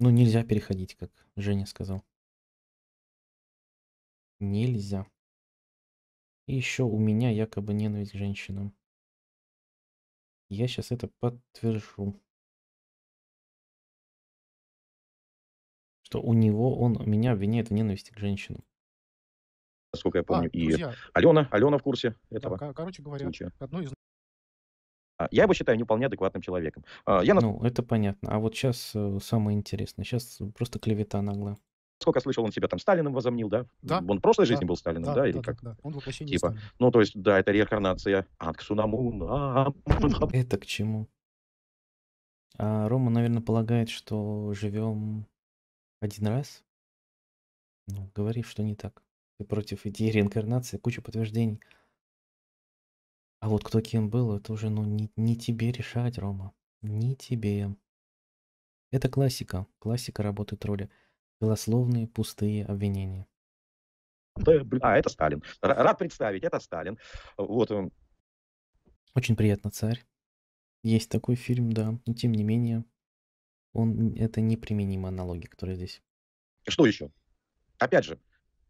Speaker 4: Ну, нельзя переходить, как Женя сказал. Нельзя. И еще у меня якобы ненависть к женщинам. Я сейчас это подтвержу. что у него, он меня обвиняет в ненависти к женщинам.
Speaker 1: Насколько я а, помню, а, и друзья,
Speaker 3: Алена, Алена в курсе этого. Да, короче говоря, случая. одно из... А, я его считаю не вполне адекватным человеком.
Speaker 1: А, я... Ну, это понятно. А вот сейчас э, самое интересное. Сейчас просто клевета наглая.
Speaker 3: Сколько слышал, он себя там Сталиным возомнил, да? Да. Он в прошлой да. жизни был Сталиным, да? да, или да, как? Да, он воплощение типа. Сталина. Ну, то есть, да, это реинкарнация. Анксунаму.
Speaker 1: Это к чему? А Рома, наверное, полагает, что живем один раз? Ну, говори, что не так. Ты против идеи реинкарнации, куча подтверждений. А вот кто кем был, это уже ну, не, не тебе решать, Рома. Не тебе. Это классика. Классика работы тролля. Голословные, пустые обвинения.
Speaker 4: А,
Speaker 3: это Сталин. Рад представить, это Сталин. Вот.
Speaker 1: Очень приятно, царь. Есть такой фильм, да. Но тем не менее, он, это неприменимые аналоги, которые здесь.
Speaker 3: Что еще? Опять же,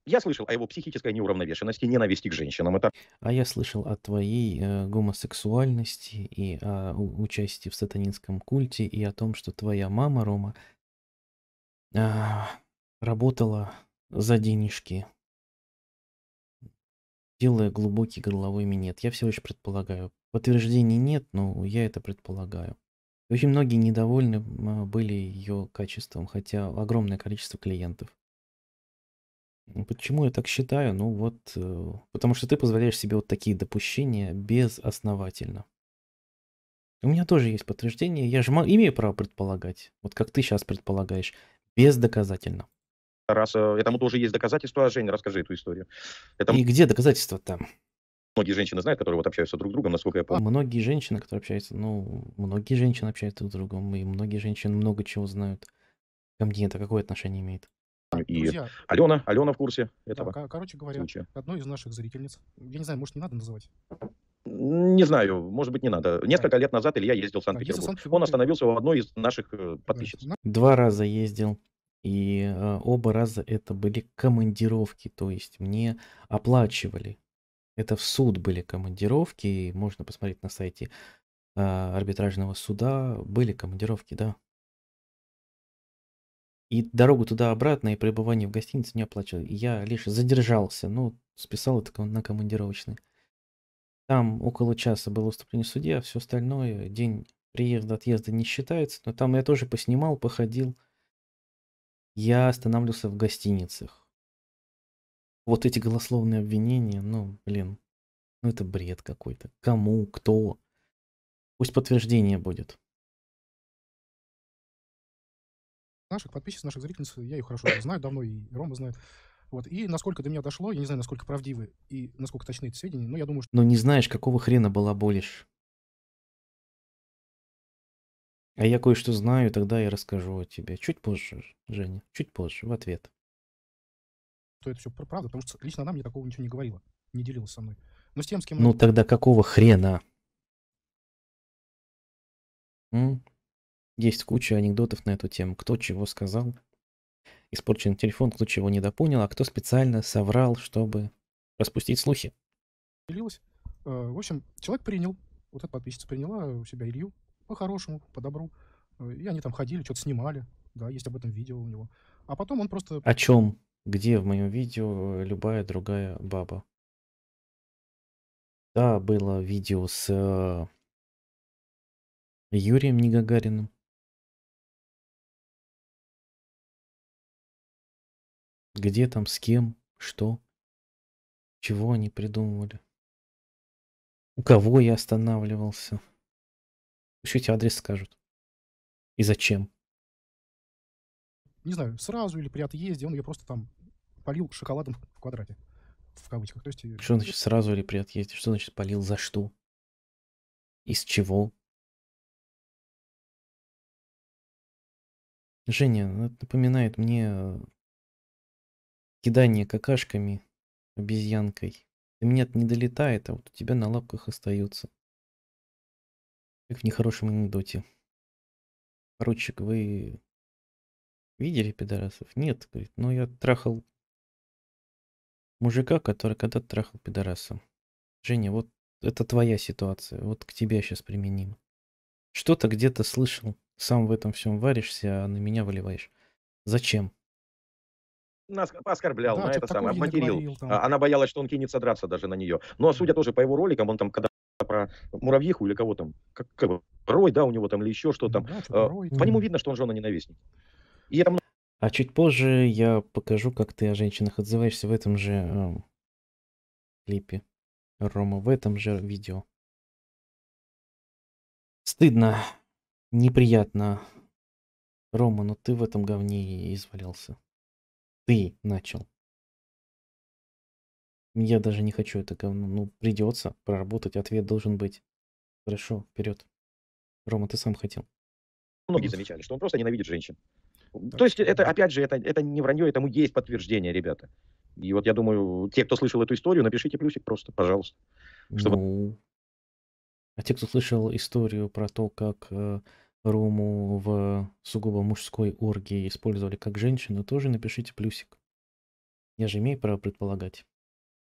Speaker 3: я слышал о его психической неуравновешенности, ненависти к женщинам. Это...
Speaker 1: А я слышал о твоей э, гомосексуальности и о участии в сатанинском культе, и о том, что твоя мама, Рома, э, работала за денежки, делая глубокий горловой минет. Я все еще предполагаю. Подтверждений нет, но я это предполагаю. Очень многие недовольны были ее качеством, хотя огромное количество клиентов. Почему я так считаю? Ну вот, э, потому что ты позволяешь себе вот такие допущения безосновательно. У меня тоже есть подтверждение, я же имею право предполагать, вот как ты сейчас предполагаешь, бездоказательно.
Speaker 3: Раз э, этому тоже есть доказательства, Жень, расскажи эту историю.
Speaker 1: Это... И где доказательства там?
Speaker 3: многие женщины знают, которые вот общаются друг с другом, насколько я а
Speaker 1: помню. Многие женщины, которые общаются, ну, многие женщины общаются друг с другом, и многие женщины много чего знают. Ко мне это какое отношение имеет?
Speaker 3: А, и Друзья, Алена, Алена в курсе этого. Да, короче говоря, случая.
Speaker 2: одной из наших зрительниц, я не знаю, может, не надо называть?
Speaker 3: Не знаю, может быть, не надо. Несколько да. лет назад Илья ездил в а, Санкт-Петербург. Санкт Он остановился у одной из наших э, подписчиц.
Speaker 1: Два раза ездил. И э, оба раза это были командировки, то есть мне оплачивали это в суд были командировки, можно посмотреть на сайте э, арбитражного суда. Были командировки, да. И дорогу туда-обратно, и пребывание в гостинице не оплачивал. Я лишь задержался, ну, списал это на командировочный. Там около часа было выступление судья, а все остальное, день приезда, отъезда не считается. Но там я тоже поснимал, походил. Я останавливался в гостиницах вот эти голословные
Speaker 4: обвинения, ну, блин, ну это бред какой-то. Кому, кто. Пусть подтверждение будет. Наших
Speaker 2: подписчиков, наших зрительниц, я их хорошо знаю давно, и Рома знает. Вот. И насколько до меня дошло, я не знаю, насколько правдивы и насколько точны эти сведения, но я думаю, что...
Speaker 1: Но не знаешь, какого хрена была болишь. А я кое-что знаю, тогда я расскажу о тебе. Чуть позже, Женя, чуть позже, в ответ
Speaker 2: то это все правда, потому что лично она мне такого ничего не говорила, не делилась со мной.
Speaker 1: Но с тем, с кем... Ну тогда какого хрена? М? Есть куча анекдотов на эту тему. Кто чего сказал? Испорчен телефон, кто чего недопонял, а кто специально соврал, чтобы распустить слухи.
Speaker 2: Делилась. Э, в общем, человек принял, вот эта подписчица приняла у себя Илью, по-хорошему, по-добру. Э, и они там ходили, что-то снимали, да, есть об этом видео у него. А потом он просто... О
Speaker 1: чем? где в моем видео э, любая другая
Speaker 4: баба. Да, было видео с э, Юрием Негагариным. Где там, с кем, что, чего они придумывали. У кого я останавливался. Пишите адрес, скажут. И зачем.
Speaker 2: Не знаю, сразу или при отъезде, он ее просто там полил шоколадом в квадрате. В
Speaker 4: кавычках. То есть... Э, что значит сразу или при отъезде? Что значит полил за что? Из чего? Женя, ну, это напоминает мне э, кидание какашками
Speaker 1: обезьянкой. До меня это не долетает, а вот у тебя на лапках остаются.
Speaker 4: Как в нехорошем анекдоте. Поручик, вы видели пидорасов? Нет, говорит, но я трахал мужика, который
Speaker 1: когда-то трахал пидораса. Женя, вот это твоя ситуация, вот к тебе сейчас применим. Что-то где-то слышал, сам в этом всем варишься, а на меня выливаешь. Зачем?
Speaker 3: нас оскорблял, да, на это самое, обматерил. А, она боялась, что он кинется драться даже на нее. Но ну, а судя тоже по его роликам, он там когда про муравьиху или кого там, как, как, Рой, да, у него там, или еще что там, да, что э, а, по нему видно, что он жена ненавистник.
Speaker 1: И это а чуть позже я покажу, как ты о женщинах отзываешься в этом же э,
Speaker 4: клипе. Рома, в этом же видео. Стыдно, неприятно. Рома, но ты в этом говне и извалялся. Ты начал.
Speaker 1: Я даже не хочу это говно. Ну, придется проработать. Ответ должен быть. Хорошо, вперед. Рома, ты сам хотел.
Speaker 3: Многие замечали, что он просто ненавидит женщин. Так. То есть это, опять же, это, это не вранье, этому есть подтверждение, ребята. И вот я думаю, те, кто слышал эту историю, напишите плюсик просто, пожалуйста. Чтобы...
Speaker 1: Ну... А те, кто слышал историю про то, как э, Рому в сугубо мужской оргии использовали как женщину, тоже напишите плюсик. Я же имею право предполагать.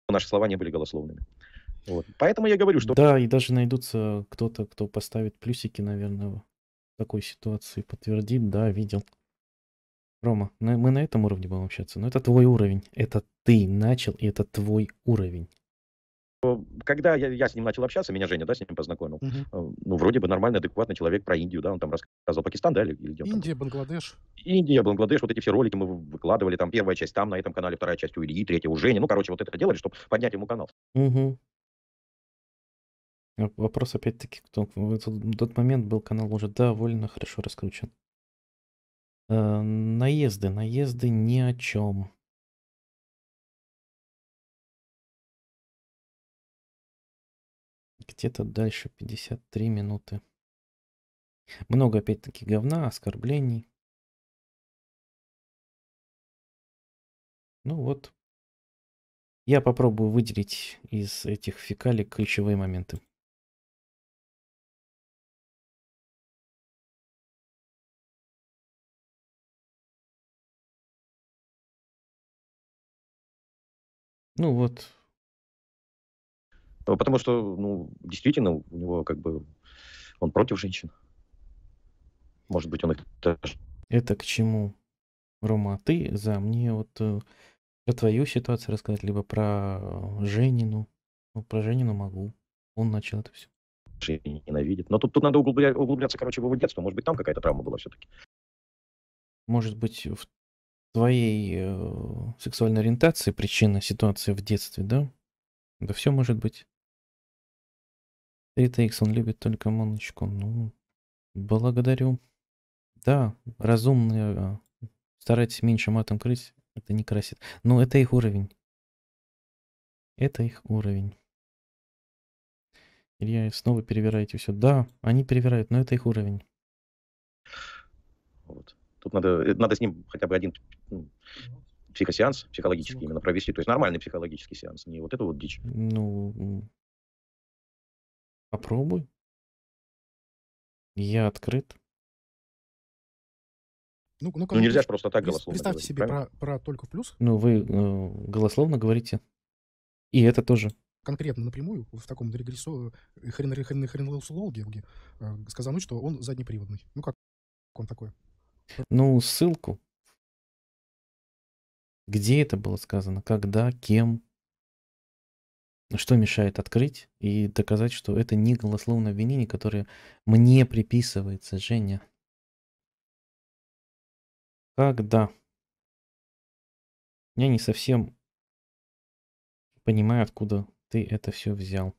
Speaker 3: Наши слова не были голословными.
Speaker 1: Вот. Поэтому я говорю, что... Да, и даже найдутся кто-то, кто поставит плюсики, наверное, в такой ситуации, подтвердит, да, видел. Рома, ну мы на этом уровне будем общаться. Но это твой уровень. Это ты начал, и это твой уровень.
Speaker 3: Э, когда я, я с ним начал общаться, меня Женя, да, с ним познакомил. Угу. Ну, вроде бы нормальный, адекватный человек про Индию, да, он там рассказывал Пакистан, да, или, или где Индия, там? Бангладеш. Индия, Бангладеш, вот эти все ролики мы выкладывали, там первая часть там на этом канале, вторая часть у Ильи, третья у Жени, ну, короче, вот это делали, чтобы поднять ему канал.
Speaker 1: Угу. Вопрос опять-таки, кто в тот момент был канал уже довольно хорошо раскручен. Э, наезды,
Speaker 4: наезды ни о чем. Где-то дальше 53 минуты. Много опять-таки говна, оскорблений. Ну вот. Я попробую выделить из этих фекалий ключевые моменты. Ну вот. Потому что, ну, действительно, у него как бы
Speaker 3: он против женщин.
Speaker 1: Может быть, он их даже... Это к чему? Рома, а ты за мне вот э, про твою ситуацию рассказать, либо про Женину. Ну, про Женину могу. Он начал это все.
Speaker 3: Женя ненавидит. Но тут, тут надо углубля... углубляться, короче, в его детство. Может быть, там какая-то травма была все-таки.
Speaker 1: Может быть, в твоей э, сексуальной ориентации причина ситуации в детстве, да? Да все может быть. 3TX он любит только Моночку. Ну, благодарю. Да, разумно. Э, старайтесь меньше матом крыть. Это не красит. Но это их уровень. Это их уровень. Илья, снова перевираете все. Да, они перевирают, но это их уровень.
Speaker 3: Вот. Тут надо, надо с ним хотя бы один психосеанс, психологический именно провести, то есть нормальный психологический сеанс, не вот
Speaker 4: это вот дичь. Ну, попробуй. Я открыт. Ну, ну, ну нельзя же просто так голословно Представьте говорить, себе про, про только в плюс.
Speaker 1: Ну, вы э, голословно говорите. И это тоже.
Speaker 2: Конкретно напрямую, в таком регрессо хрен хрен хрен, хрен сказано, что он заднеприводный. Ну как он такой?
Speaker 1: Ну, ссылку. Где это было сказано? Когда? Кем? Что мешает открыть и доказать, что это не голословное обвинение, которое
Speaker 4: мне приписывается, Женя? Когда? Я не совсем понимаю, откуда ты это все взял.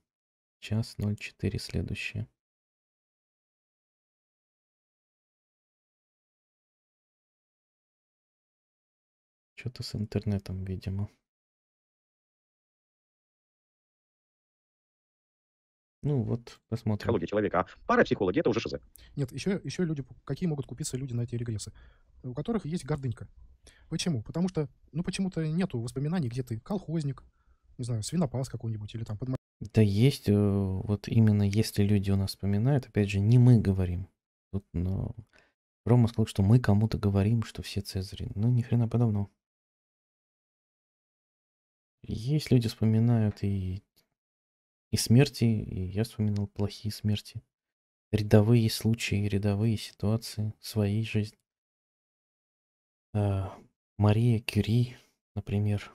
Speaker 4: Час 04 следующее. Что-то с интернетом, видимо. Ну вот, посмотрим. Психология человека. А
Speaker 3: психологи, это уже шизы.
Speaker 2: Нет, еще, еще люди... Какие могут купиться люди на эти регрессы? У которых есть гордынька. Почему? Потому что, ну, почему-то нету воспоминаний, где ты колхозник, не знаю, свинопас какой-нибудь или там под...
Speaker 1: Да есть, э, вот именно если люди у нас вспоминают, опять же, не мы говорим. Тут, но... Рома сказал, что мы кому-то говорим, что все Цезари. Ну, ни хрена подобного. Есть люди вспоминают и, и смерти, и я вспоминал плохие смерти. Рядовые случаи, рядовые ситуации своей жизни. А, Мария Кюри, например,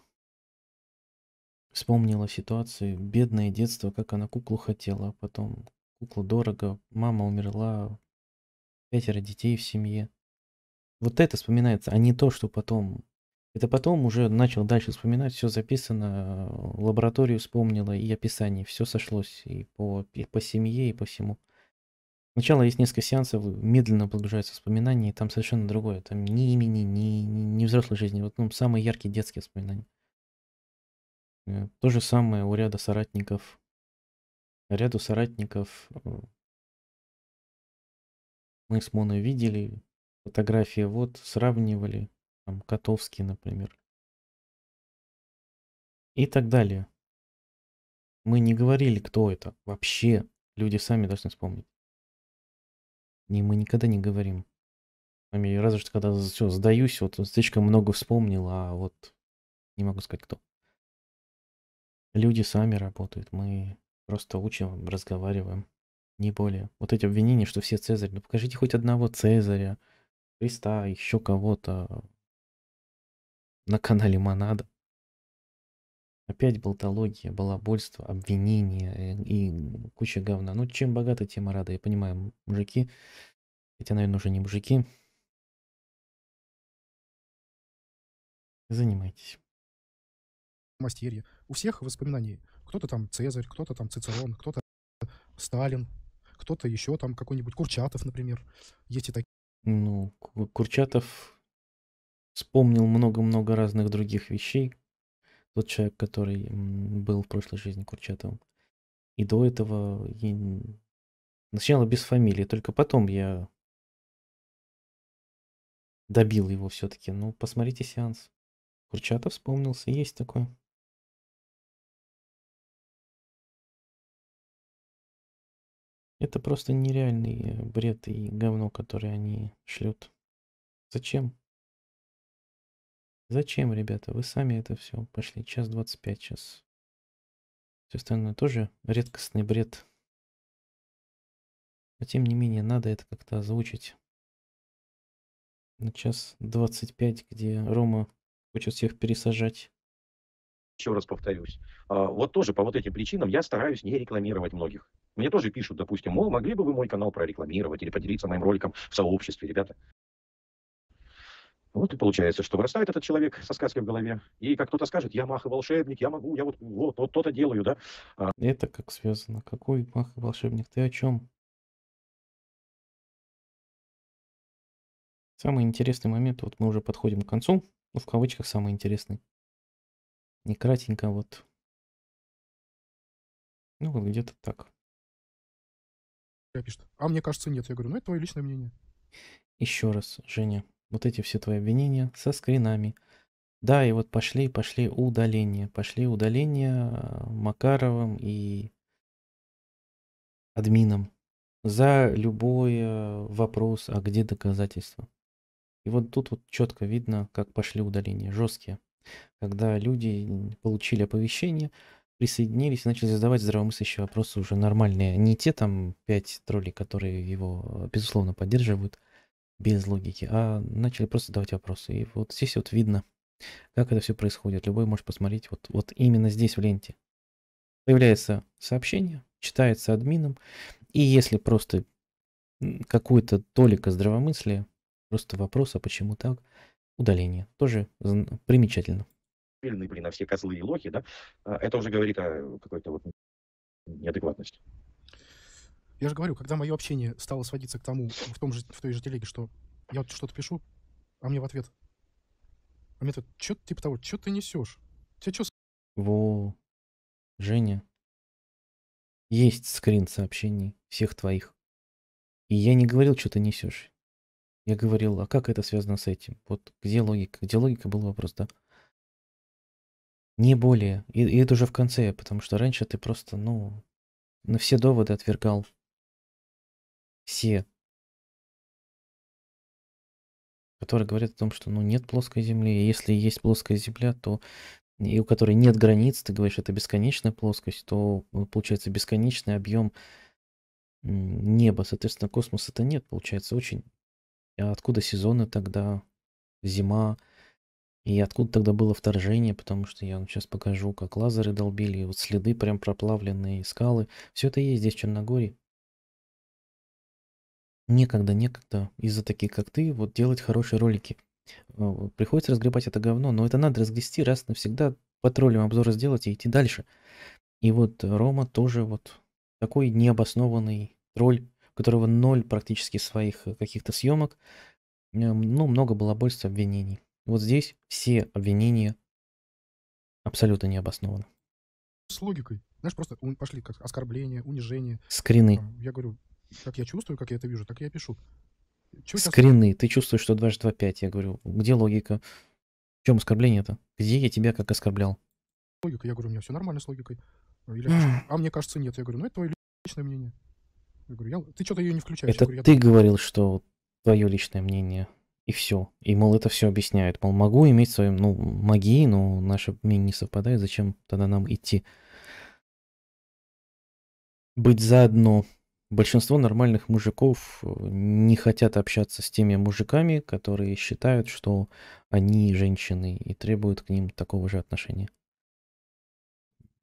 Speaker 1: вспомнила ситуацию, бедное детство, как она куклу хотела, а потом кукла дорого, мама умерла, пятеро детей в семье. Вот это вспоминается, а не то, что потом это потом уже начал дальше вспоминать, все записано, лабораторию вспомнила и описание, все сошлось и по, и по семье, и по всему. Сначала есть несколько сеансов, медленно погружаются воспоминания, и там совершенно другое. Там ни имени, ни, ни, ни взрослой жизни. Вот ну, самые яркие детские воспоминания. Э, то же самое у ряда соратников. Ряду соратников э.
Speaker 4: мы с Моной видели, фотографии вот, сравнивали, там, Котовский, например, и так далее. Мы не говорили, кто это вообще. Люди сами должны вспомнить.
Speaker 1: Не, мы никогда не говорим. Разве что когда все, сдаюсь, вот слишком много вспомнил, а вот не могу сказать кто. Люди сами работают, мы просто учим, разговариваем, не более. Вот эти обвинения, что все Цезарь, ну покажите хоть одного Цезаря, Христа, еще кого-то, на канале Монада. Опять болтология, балабольство, обвинения и куча говна. Ну, чем богата тема рада, я понимаю,
Speaker 4: мужики. Хотя, наверное, уже не мужики. Занимайтесь. Мастерье. У всех
Speaker 2: воспоминаний. Кто-то там Цезарь, кто-то там Цицерон, кто-то Сталин, кто-то еще там какой-нибудь Курчатов, например. Есть и такие.
Speaker 1: Ну, Курчатов вспомнил много-много разных других вещей. Тот человек, который был в прошлой жизни Курчатовым. И до этого я... сначала без
Speaker 4: фамилии, только потом я добил его все-таки. Ну, посмотрите сеанс. Курчатов вспомнился, есть такое. Это просто нереальный э, бред и говно, которые они шлют. Зачем? Зачем, ребята? Вы сами это все пошли. Час 25, час. Все остальное тоже редкостный бред. Но тем не менее, надо это как-то озвучить. На час 25,
Speaker 1: где Рома хочет всех пересажать.
Speaker 3: Еще раз повторюсь. А, вот тоже по вот этим причинам я стараюсь не рекламировать многих. Мне тоже пишут, допустим, мол, могли бы вы мой канал прорекламировать или поделиться моим роликом в сообществе, ребята. Вот и получается, что вырастает этот человек со сказки в голове, и как кто-то скажет, я мах и волшебник, я могу, я вот, вот, вот
Speaker 4: то-то делаю, да. А... Это как связано? Какой мах и волшебник? Ты о чем? Самый интересный момент, вот мы уже подходим к концу, ну, в кавычках самый интересный. Не кратенько, вот. Ну, вот где-то так. Пишет. А
Speaker 2: мне кажется, нет. Я говорю, ну, это твое личное мнение.
Speaker 1: Еще раз, Женя, вот эти все твои обвинения со скринами. Да, и вот пошли, пошли удаления. Пошли удаления э, Макаровым и админом за любой э, вопрос, а где доказательства. И вот тут вот четко видно, как пошли удаления, жесткие. Когда люди получили оповещение, присоединились, и начали задавать здравомыслящие вопросы уже нормальные. А не те там пять троллей, которые его, э, безусловно, поддерживают, без логики, а начали просто давать вопросы. И вот здесь вот видно, как это все происходит. Любой может посмотреть вот, вот именно здесь в ленте. Появляется сообщение, читается админом, и если просто какую-то толика здравомыслия, просто вопрос, а почему так, удаление. Тоже примечательно.
Speaker 3: Блин, на все козлы и лохи, да? А это уже говорит о какой-то вот неадекватности. Я же
Speaker 2: говорю, когда мое общение стало сводиться к тому, в, том же, в той же телеге, что я вот что-то пишу, а мне в ответ. А мне тут, что типа того, что ты несешь? Тебе что...
Speaker 1: Во, Женя, есть скрин сообщений всех твоих. И я не говорил, что ты несешь. Я говорил, а как это связано с этим? Вот где логика? Где логика был вопрос, да? Не более. И, и это уже в конце,
Speaker 4: потому что раньше ты просто, ну, на все доводы отвергал все, которые говорят о том, что ну, нет
Speaker 1: плоской Земли, и если есть плоская Земля, то и у которой нет границ, ты говоришь, это бесконечная плоскость, то э, получается бесконечный объем неба, соответственно, космоса это нет, получается, очень. А откуда сезоны тогда, зима, и откуда тогда было вторжение, потому что я вам сейчас покажу, как лазеры долбили, вот следы прям проплавленные, скалы. Все это есть здесь, в Черногории некогда, некогда из-за таких, как ты, вот делать хорошие ролики. Э, приходится разгребать это говно, но это надо разгрести раз навсегда, по троллям обзор сделать и идти дальше. И вот Рома тоже вот такой необоснованный тролль, у которого ноль практически своих э, каких-то съемок, ну, много было больше обвинений. Вот здесь все обвинения абсолютно необоснованы.
Speaker 2: С логикой. Знаешь, просто пошли как оскорбления, унижение. Скрины. Я говорю, как я чувствую, как я это вижу, так я пишу. Чего Скрины.
Speaker 1: Ты чувствуешь, что 2 же 2 5. Я говорю, где логика? В чем оскорбление-то? Где я тебя как оскорблял?
Speaker 2: Логика. Я говорю, у меня все нормально с логикой. Или, а мне кажется, нет. Я говорю, ну это твое личное мнение. Я говорю, я... ты что-то ее не включаешь. Это говорю, ты я...
Speaker 1: говорил, что твое личное мнение. И все. И, мол, это все объясняет. Мол, могу иметь свою, ну, магии, но наше мнение не совпадает. Зачем тогда нам идти? Быть заодно большинство нормальных мужиков э, не хотят общаться с теми мужиками, которые считают, что они женщины и требуют к ним такого же отношения.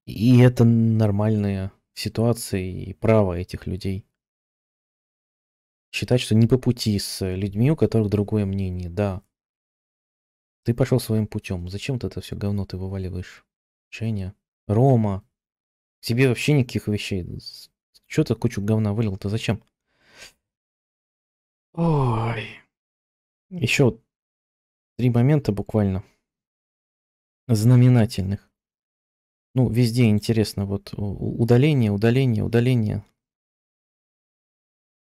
Speaker 1: И это нормальная ситуация и право этих людей. Считать, что не по пути с людьми, у которых другое мнение. Да, ты пошел своим путем. Зачем ты это все говно ты вываливаешь? Женя, Рома, тебе вообще никаких вещей Чё ты кучу говна вылил-то? Зачем?
Speaker 4: Ой. Еще три момента буквально знаменательных. Ну, везде
Speaker 1: интересно. Вот удаление, удаление, удаление.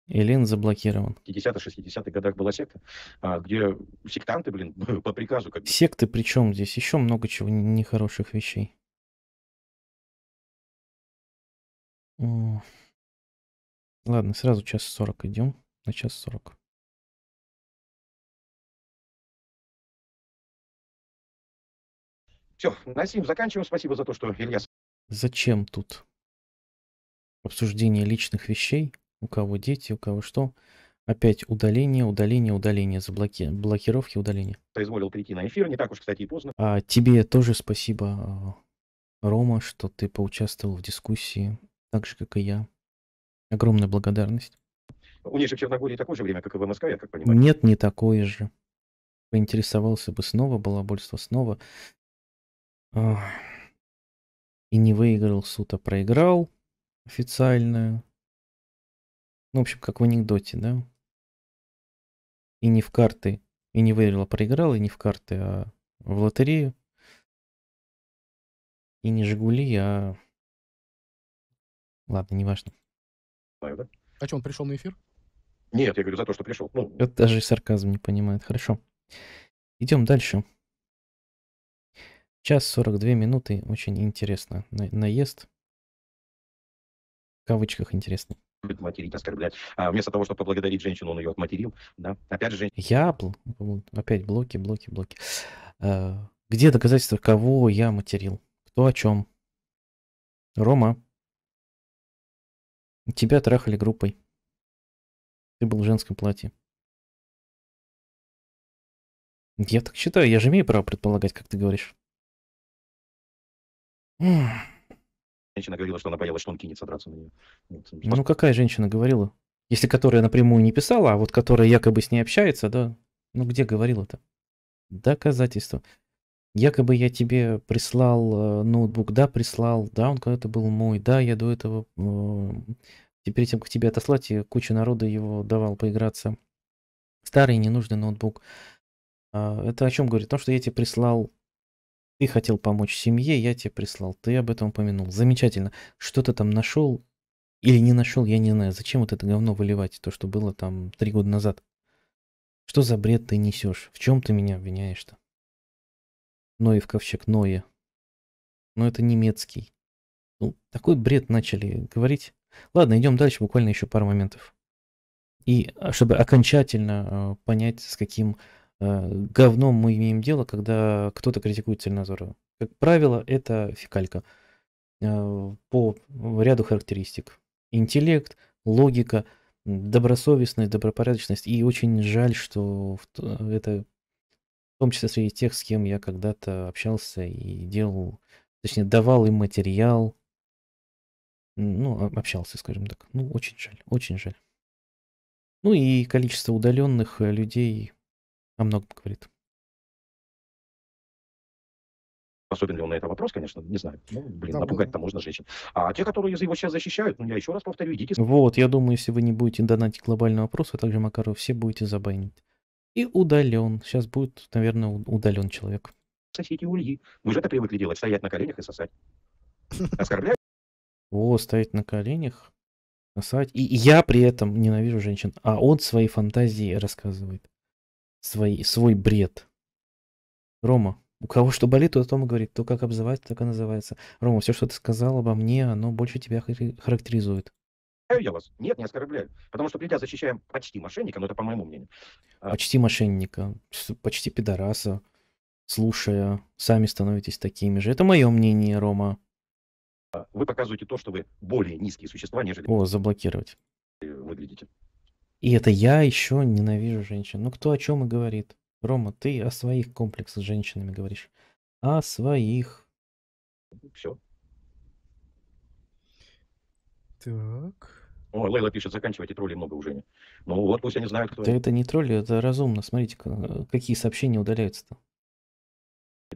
Speaker 1: Элен заблокирован. В
Speaker 3: 50-60-х годах была секта, а, где сектанты, блин, по
Speaker 4: приказу... Как... Секты причем здесь? Еще много чего нехороших вещей. О. Ладно, сразу час сорок идем. На час сорок. Все, на заканчиваем. Спасибо за то, что Илья... Зачем тут обсуждение личных вещей? У кого дети, у кого
Speaker 1: что? Опять удаление, удаление, удаление, заблоки... блокировки, удаление.
Speaker 3: Соизволил прийти на эфир, не так уж, кстати, и поздно.
Speaker 1: А тебе тоже спасибо, Рома, что ты поучаствовал в дискуссии, так же, как и я. Огромная благодарность.
Speaker 3: У них же в Черногории такое же время, как и в Москве, я как
Speaker 1: понимаю. Нет, не такое же. Поинтересовался бы снова, балабольство снова. И не выиграл суд, а проиграл официально. Ну, в общем, как в анекдоте, да? И не в карты, и не выиграл, а проиграл, и не в
Speaker 4: карты, а в лотерею. И не Жигули, а... Ладно, неважно понимаю, да? А что, он пришел на эфир?
Speaker 3: Нет, я говорю за то, что пришел. Ну...
Speaker 1: это даже сарказм не понимает. Хорошо. Идем дальше. Час 42 минуты. Очень интересно. На наезд. В кавычках интересный.
Speaker 4: Материть, оскорблять. А вместо
Speaker 3: того, чтобы поблагодарить женщину, он ее отматерил. Да? Опять же, женщина...
Speaker 1: Я... Бл... Опять блоки, блоки, блоки. А, где доказательства, кого я материл? Кто о чем?
Speaker 4: Рома. Тебя трахали группой. Ты был в женском платье. Я так считаю, я же имею право предполагать, как ты говоришь. Женщина
Speaker 3: говорила, что она боялась, что он кинется драться на нее. Ну, ну
Speaker 1: какая женщина говорила? Если которая напрямую не писала, а вот которая якобы с ней общается, да? Ну где говорила-то? Доказательство якобы я тебе прислал э, ноутбук, да, прислал, да, он когда-то был мой, да, я до этого, перед тем, как тебе отослать, куча народа его давал поиграться. Старый ненужный ноутбук. А, это о чем говорит? То, что я тебе прислал, ты хотел помочь семье, я тебе прислал, ты об этом упомянул. Замечательно. Что ты там нашел или не нашел, я не знаю. Зачем вот это говно выливать, то, что было там три года назад? Что за бред ты несешь? В чем ты меня обвиняешь-то? в ковчег Ноя. Но это немецкий. Ну, такой бред начали говорить. Ладно, идем дальше, буквально еще пару моментов. И а, чтобы окончательно а, понять, с каким а, говном мы имеем дело, когда кто-то критикует Целеназорова. Как правило, это фекалька по ряду характеристик. Интеллект, логика, добросовестность, добропорядочность. И очень жаль, что э, это том числе среди тех, с кем я когда-то общался и делал, точнее, давал им материал,
Speaker 4: ну, общался, скажем так. Ну, очень жаль, очень жаль. Ну и количество удаленных э, людей о многом говорит. Способен ли он на этот вопрос, конечно, не знаю. Ну, блин, да, напугать-то можно
Speaker 3: женщин. А те, которые его сейчас защищают, ну, я еще раз повторю, идите...
Speaker 1: Вот, я думаю, если вы не будете донатить глобальный вопрос, а также Макаров, все будете забанить. И удален. Сейчас будет, наверное, удален человек.
Speaker 3: Сосите ульи. Вы же это привыкли делать, стоять на коленях и сосать.
Speaker 1: Оскорбляю. О, стоять на коленях, сосать. И я при этом ненавижу женщин. А он свои фантазии рассказывает. Свои, свой бред. Рома, у кого что болит, то о том и говорит. То, как обзывать, так и называется. Рома, все, что ты сказал обо мне, оно больше тебя характеризует
Speaker 3: я вас? Нет, не оскорбляю. Потому что, придя, защищаем почти мошенника, но это по моему мнению.
Speaker 1: А почти мошенника, почти пидораса. Слушая, сами становитесь такими же. Это мое мнение, Рома.
Speaker 3: А вы показываете то, что вы более низкие существа, нежели... О,
Speaker 1: заблокировать. Выглядите. И это я еще ненавижу женщин. Ну кто о чем и говорит? Рома, ты о своих комплексах с женщинами говоришь. О своих. Все. Так.
Speaker 3: О, Лейла пишет, заканчивайте тролли много уже. Ну вот пусть они знают, кто... Да это не
Speaker 1: тролли, это разумно. Смотрите, э, какие сообщения удаляются-то.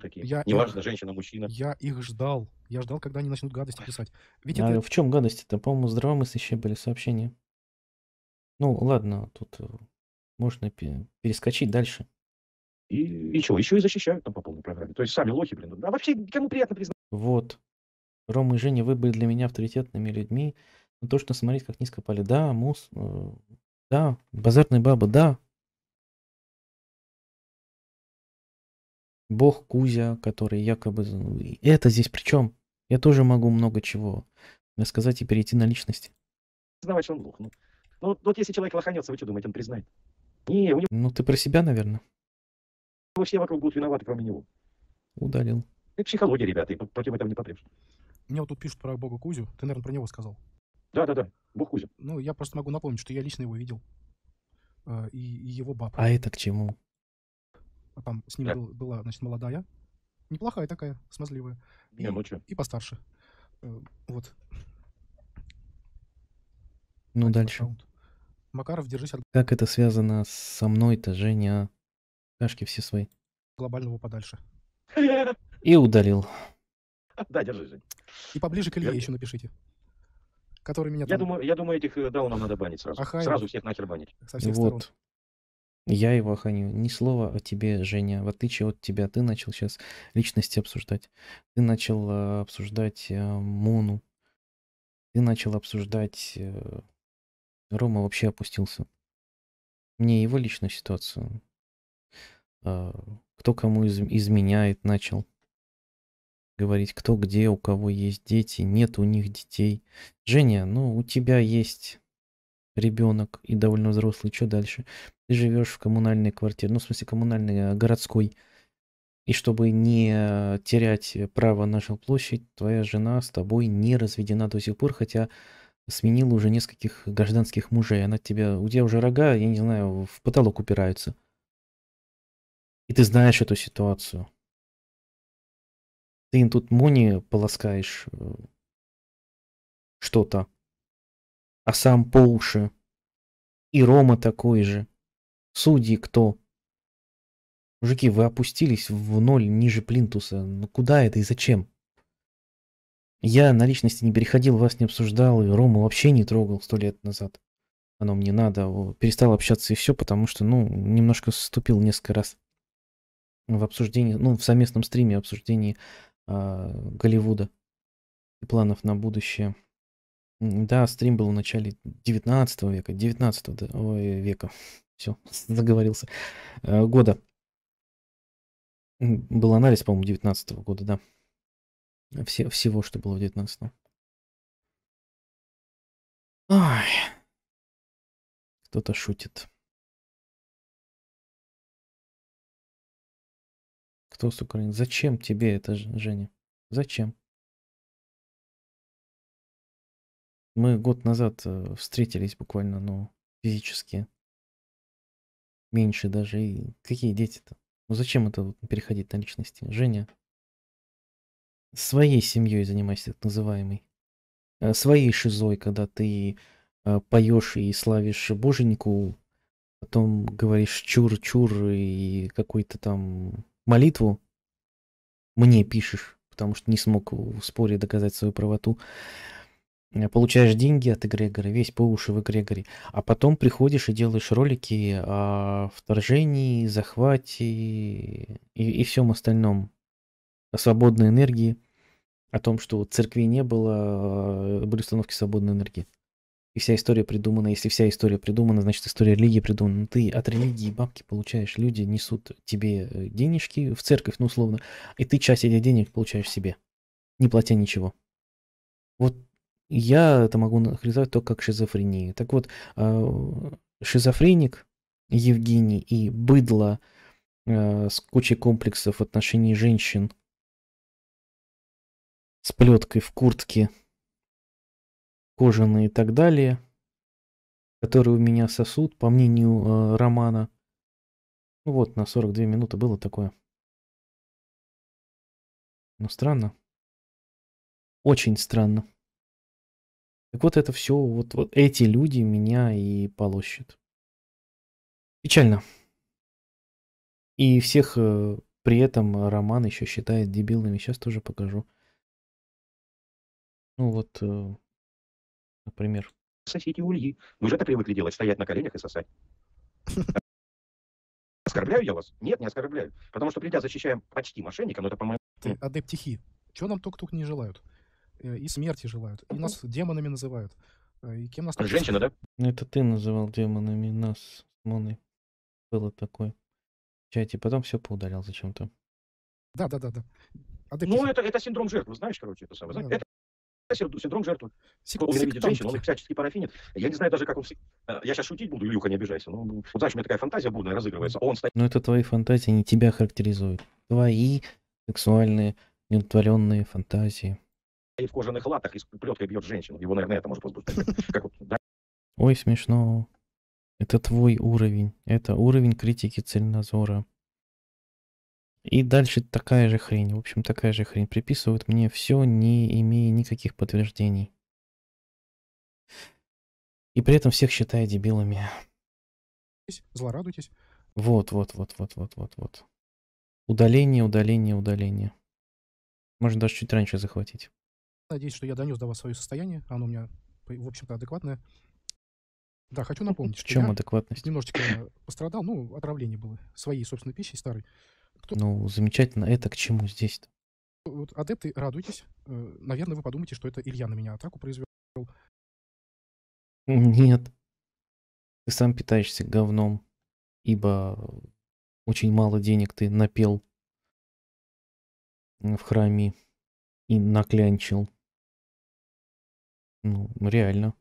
Speaker 1: Такие. Я Неважно,
Speaker 3: их... женщина, мужчина. Я их ждал. Я ждал, когда они начнут гадости
Speaker 1: писать. Ведь а это... в чем гадости-то? По-моему, здравомыслящие были сообщения. Ну, ладно, тут э, можно перескочить дальше.
Speaker 4: И, и чего? Еще
Speaker 3: и защищают там по полной программе. То есть сами лохи, блин. А вообще, кому приятно признать?
Speaker 1: Вот. Рома и Женя, вы были для меня авторитетными людьми. Но ну, что смотреть, как низко пали. Да, мус, э, да,
Speaker 4: базарные бабы, да.
Speaker 1: Бог Кузя, который якобы... Это здесь при чем? Я тоже могу много чего сказать и перейти на личности.
Speaker 3: Признавать, что он лох. Ну, ну вот если человек лоханется, вы что думаете, он признает?
Speaker 1: Не, у него... Ну ты про себя, наверное.
Speaker 3: Все вокруг будут виноваты, кроме него. Удалил. Это психология, ребята, и против этого не попрешь. Мне вот тут пишут
Speaker 2: про бога Кузю. Ты, наверное, про него сказал. Да, да, да. Бог Кузя. Ну, я просто могу напомнить, что я лично его видел. Э, и, и его баб. А
Speaker 1: это к чему?
Speaker 2: А там с ним да. был, была, значит, молодая. Неплохая такая, смазливая. И, Не, ну что? И постарше. Э, вот.
Speaker 1: Ну, Один дальше. Аккаунт.
Speaker 2: Макаров, держись от...
Speaker 1: Как это связано со мной-то, Женя? А? Кашки все свои.
Speaker 2: Глобального подальше.
Speaker 1: И удалил.
Speaker 2: Да, держи, Жень. И поближе к Илье еще напишите
Speaker 3: который меня
Speaker 1: я там... Думаю, я думаю, этих э, даунов надо банить сразу. Ахай. Сразу всех нахер банить. Со всех вот. сторон. Я его охраню. Ни слова о тебе, Женя. В отличие от тебя, ты начал сейчас личности обсуждать. Ты начал э, обсуждать э, Муну. Ты начал обсуждать... Э, Рома вообще опустился. Мне его личную ситуацию. Э, кто кому из изменяет, начал говорить, кто где, у кого есть дети, нет у них детей. Женя, ну у тебя есть ребенок и довольно взрослый, что дальше? Ты живешь в коммунальной квартире, ну в смысле коммунальной, э, городской. И чтобы не э, терять право на жилплощадь, твоя жена с тобой не разведена до сих пор, хотя сменила уже нескольких гражданских мужей. Она тебя, у тебя уже рога, я не знаю, в потолок упираются. И ты знаешь эту
Speaker 4: ситуацию. Ты тут Мони полоскаешь э, что-то, а сам по уши. И Рома такой же. Судьи кто? Мужики, вы опустились
Speaker 1: в ноль ниже плинтуса. Ну куда это и зачем? Я на личности не переходил, вас не обсуждал, и Рому вообще не трогал сто лет назад. Оно мне надо. Перестал общаться и все, потому что, ну, немножко вступил несколько раз в обсуждении, ну, в совместном стриме обсуждении а, Голливуда и планов на будущее. Да, стрим был в начале 19 века, 19 да, ой, века, все, заговорился, а, года.
Speaker 4: Был анализ, по-моему, 19 -го года, да. Все, всего, что было в 19 -м. Ой, кто-то шутит. Кто с Украины? Зачем тебе это, Женя? Зачем?
Speaker 1: Мы год назад э, встретились буквально, ну, физически. Меньше даже. И какие дети-то? Ну зачем это вот переходить на личности? Женя, своей семьей занимайся, так называемой. Э, своей шизой, когда ты э, поешь и славишь боженьку, потом говоришь чур-чур и какой-то там молитву, мне пишешь, потому что не смог в споре доказать свою правоту, э, получаешь деньги от эгрегора, весь по уши в эгрегоре, а потом приходишь и делаешь ролики о вторжении, захвате и, и всем остальном, о свободной энергии, о том, что церкви не было, э, были установки свободной энергии. И вся история придумана. Если вся история придумана, значит история религии придумана. Ну, ты от религии бабки получаешь. Люди несут тебе э, денежки в церковь, ну условно. И ты часть этих денег получаешь себе, не платя ничего. Вот я это могу нахризовать только как шизофрению. Так вот, э, шизофреник Евгений и быдло э, с кучей комплексов
Speaker 4: в отношении женщин с плеткой в куртке – кожаные и так далее, которые у меня сосуд, по мнению э, Романа. Ну вот, на 42 минуты было такое. Ну, странно. Очень странно. Так вот это все, вот, вот эти люди меня и полощут. Печально. И всех э, при этом Роман еще считает дебилами. Сейчас тоже покажу.
Speaker 1: Ну вот, э, например.
Speaker 4: Сосите ульи. Вы ну, же это привыкли делать, стоять на коленях
Speaker 3: и сосать. Оскорбляю я вас? Нет, не оскорбляю. Потому что, придя, защищаем почти мошенника, но это, по-моему...
Speaker 2: Адептихи. Чего нам только-только не желают? Э, и смерти желают. И нас демонами называют. Э, и кем нас... Женщина, да?
Speaker 1: Ну, это ты называл демонами нас, моны. Было такое. В Потом все поудалял зачем-то.
Speaker 2: Да, да, да, да.
Speaker 3: Ну, адептихи. Ну, это, это синдром жертвы, знаешь, короче, это самое. Да, это синдром жертвы. Секунд, он видит женщин, он их всячески парафинит. Я не знаю даже, как он... Э, я сейчас шутить буду, Илюха, не обижайся. Ну, вот знаешь, у меня такая фантазия бурная разыгрывается. Он стоит...
Speaker 1: Но ну, это твои фантазии, не тебя характеризуют. Твои сексуальные, неудовлетворенные фантазии.
Speaker 3: И в кожаных латах и с плеткой бьет женщину. Его, наверное, это может возбуждать.
Speaker 1: Ой, смешно. Это твой уровень. Это уровень критики цельнозора. И дальше такая же хрень. В общем, такая же хрень. Приписывают мне все, не имея никаких подтверждений. И при этом всех считая дебилами. Злорадуйтесь. Вот, вот, вот, вот, вот, вот, вот. Удаление, удаление, удаление. Можно даже чуть раньше захватить.
Speaker 2: Надеюсь, что я донес до вас свое состояние. Оно у меня, в общем-то, адекватное. Да, хочу напомнить, что чем я адекватность? немножечко пострадал, ну, отравление было своей собственной пищей, старой.
Speaker 1: Кто... Ну, замечательно. Это к чему здесь-то?
Speaker 2: Вот, адепты, радуйтесь. Э, наверное, вы подумаете, что это Илья на меня атаку произвел.
Speaker 1: Нет. Ты сам питаешься говном, ибо очень мало денег ты напел
Speaker 4: в храме и наклянчил. Ну, ну, реально.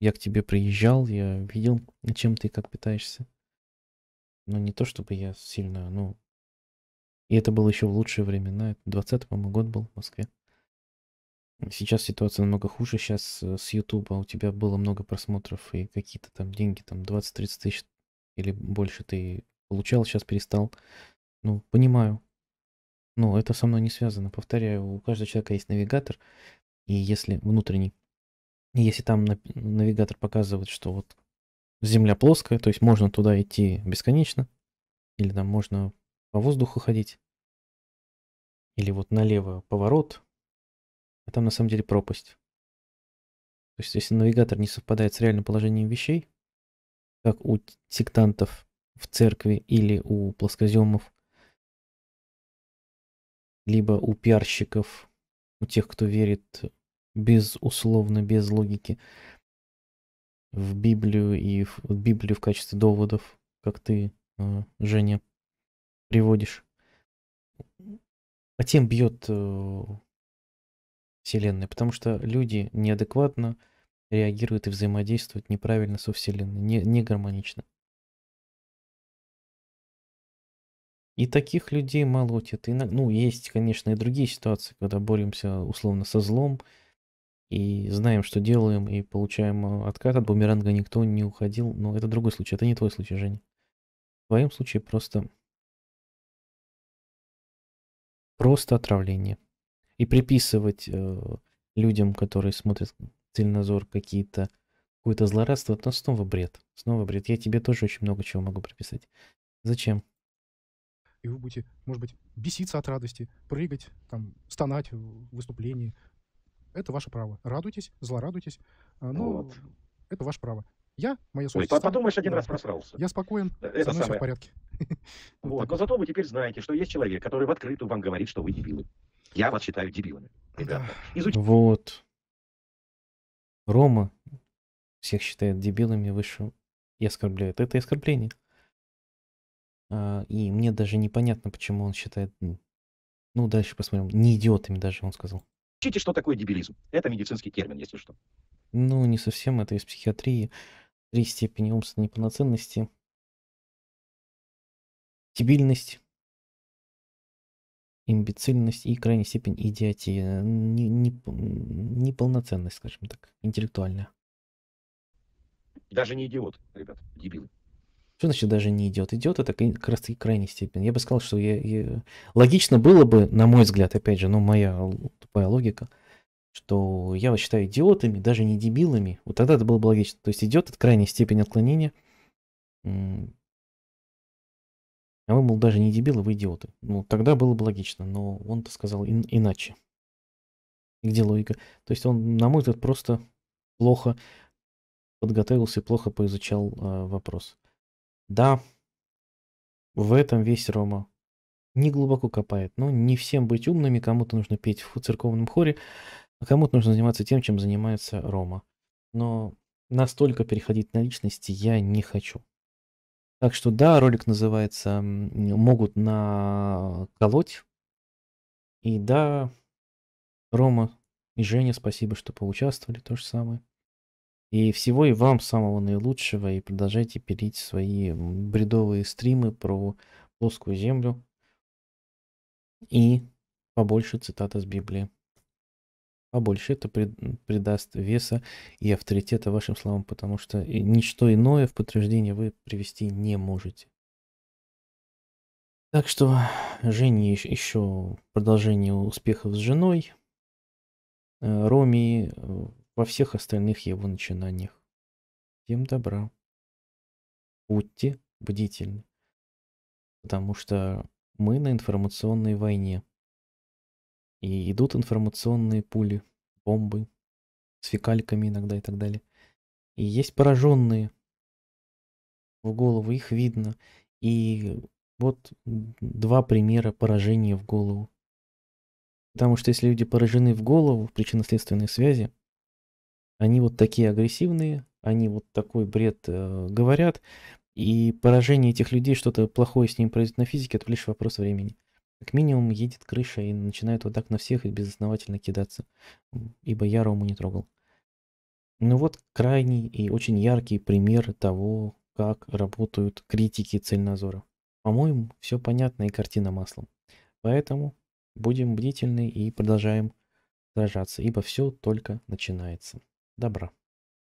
Speaker 4: Я к тебе приезжал, я видел, чем ты
Speaker 1: как питаешься. Но не то чтобы я сильно, ну, и это было еще в лучшие времена. Это 20 по-моему, год был в Москве. Сейчас ситуация намного хуже. Сейчас э, с Ютуба у тебя было много просмотров и какие-то там деньги, там 20-30 тысяч или больше ты получал, сейчас перестал. Ну, понимаю. Но это со мной не связано. Повторяю, у каждого человека есть навигатор, и если внутренний, если там навигатор показывает, что вот Земля плоская, то есть можно туда идти бесконечно, или там можно по воздуху ходить. Или вот налево поворот, а там на самом деле пропасть. То есть если навигатор не совпадает с реальным положением вещей, как у сектантов в церкви или у плоскоземов, либо у пиарщиков, у тех, кто верит безусловно, без логики в Библию и в, в Библию в качестве доводов, как ты, э, Женя, приводишь. По тем бьет э, Вселенная, потому что люди неадекватно реагируют и взаимодействуют неправильно со Вселенной, не, не гармонично. И таких людей молотят. И, ну, есть, конечно, и другие ситуации, когда боремся условно со злом и знаем, что делаем, и получаем э, откат от бумеранга, никто не уходил. Но это другой случай, это не твой случай, Женя. В твоем случае просто Просто отравление. И приписывать э, людям, которые смотрят цельнозор, какие-то какое-то злорадство, это снова бред. Снова бред. Я тебе тоже очень много чего могу приписать. Зачем?
Speaker 2: И вы будете, может быть, беситься от радости, прыгать, там, стонать в выступлении. Это ваше право. Радуйтесь, злорадуйтесь. А, но вот. это ваше право. Я, моя совесть... Ой, подумаешь, один да, раз просрался. Я спокоен, э, это со мной самое... все в порядке.
Speaker 3: Вот. Но зато вы теперь знаете, что есть человек, который в открытую вам говорит, что вы дебилы. Я вас считаю дебилами. Ребята,
Speaker 1: изучите. Вот. Рома всех считает дебилами выше и оскорбляет. Это оскорбление. А, и мне даже непонятно, почему он считает... Ну, дальше посмотрим. Не идиотами даже, он сказал.
Speaker 3: Учите, что такое дебилизм. Это медицинский
Speaker 4: термин, если что. Ну, не совсем. Это из психиатрии. Три степени умственной неполноценности дебильность, имбецильность и крайняя степень идиотия, э, не, не,
Speaker 1: скажем так, интеллектуальная.
Speaker 3: Даже не идиот, ребят, дебил.
Speaker 1: Что значит даже не идет? Идет это как раз таки крайней степени. Я бы сказал, что я, я... логично было бы, на мой взгляд, опять же, ну моя тупая логика, что я вас считаю идиотами, даже не дебилами. Вот тогда это было бы логично. То есть идет от крайней степени отклонения а вы, мол, даже не дебилы, а вы идиоты. Ну, тогда было бы логично, но он-то сказал ин- иначе. И где логика? То есть он, на мой взгляд, просто плохо подготовился и плохо поизучал э, вопрос. Да, в этом весь Рома не глубоко копает, но не всем быть умными, кому-то нужно петь в церковном хоре, а кому-то нужно заниматься тем, чем занимается Рома. Но настолько переходить на личности я не хочу. Так что да, ролик называется «Могут наколоть». И да, Рома и Женя, спасибо, что поучаствовали, то же самое. И всего и вам самого наилучшего, и продолжайте пилить свои бредовые стримы про плоскую землю и побольше цитат из Библии побольше. Это придаст веса и авторитета вашим словам, потому что ничто иное в подтверждение вы привести не можете. Так что Жене еще продолжение успехов с женой, э, Роми э, во всех остальных его начинаниях. Всем добра. Будьте бдительны, потому что мы на информационной войне. И идут информационные пули, бомбы с фекальками иногда и так далее. И есть пораженные в голову, их видно. И вот два примера поражения в голову. Потому что если люди поражены в голову в причинно-следственной связи, они вот такие агрессивные, они вот такой бред э, говорят, и поражение этих людей, что-то плохое с ним произойдет на физике, это лишь вопрос времени. Как минимум, едет крыша и начинает вот так на всех и безосновательно кидаться, ибо я Рому не трогал. Ну вот крайний и очень яркий пример того, как работают критики Цельнозора. По-моему, все понятно и картина маслом.
Speaker 4: Поэтому будем бдительны и продолжаем сражаться, ибо все только начинается. Добра.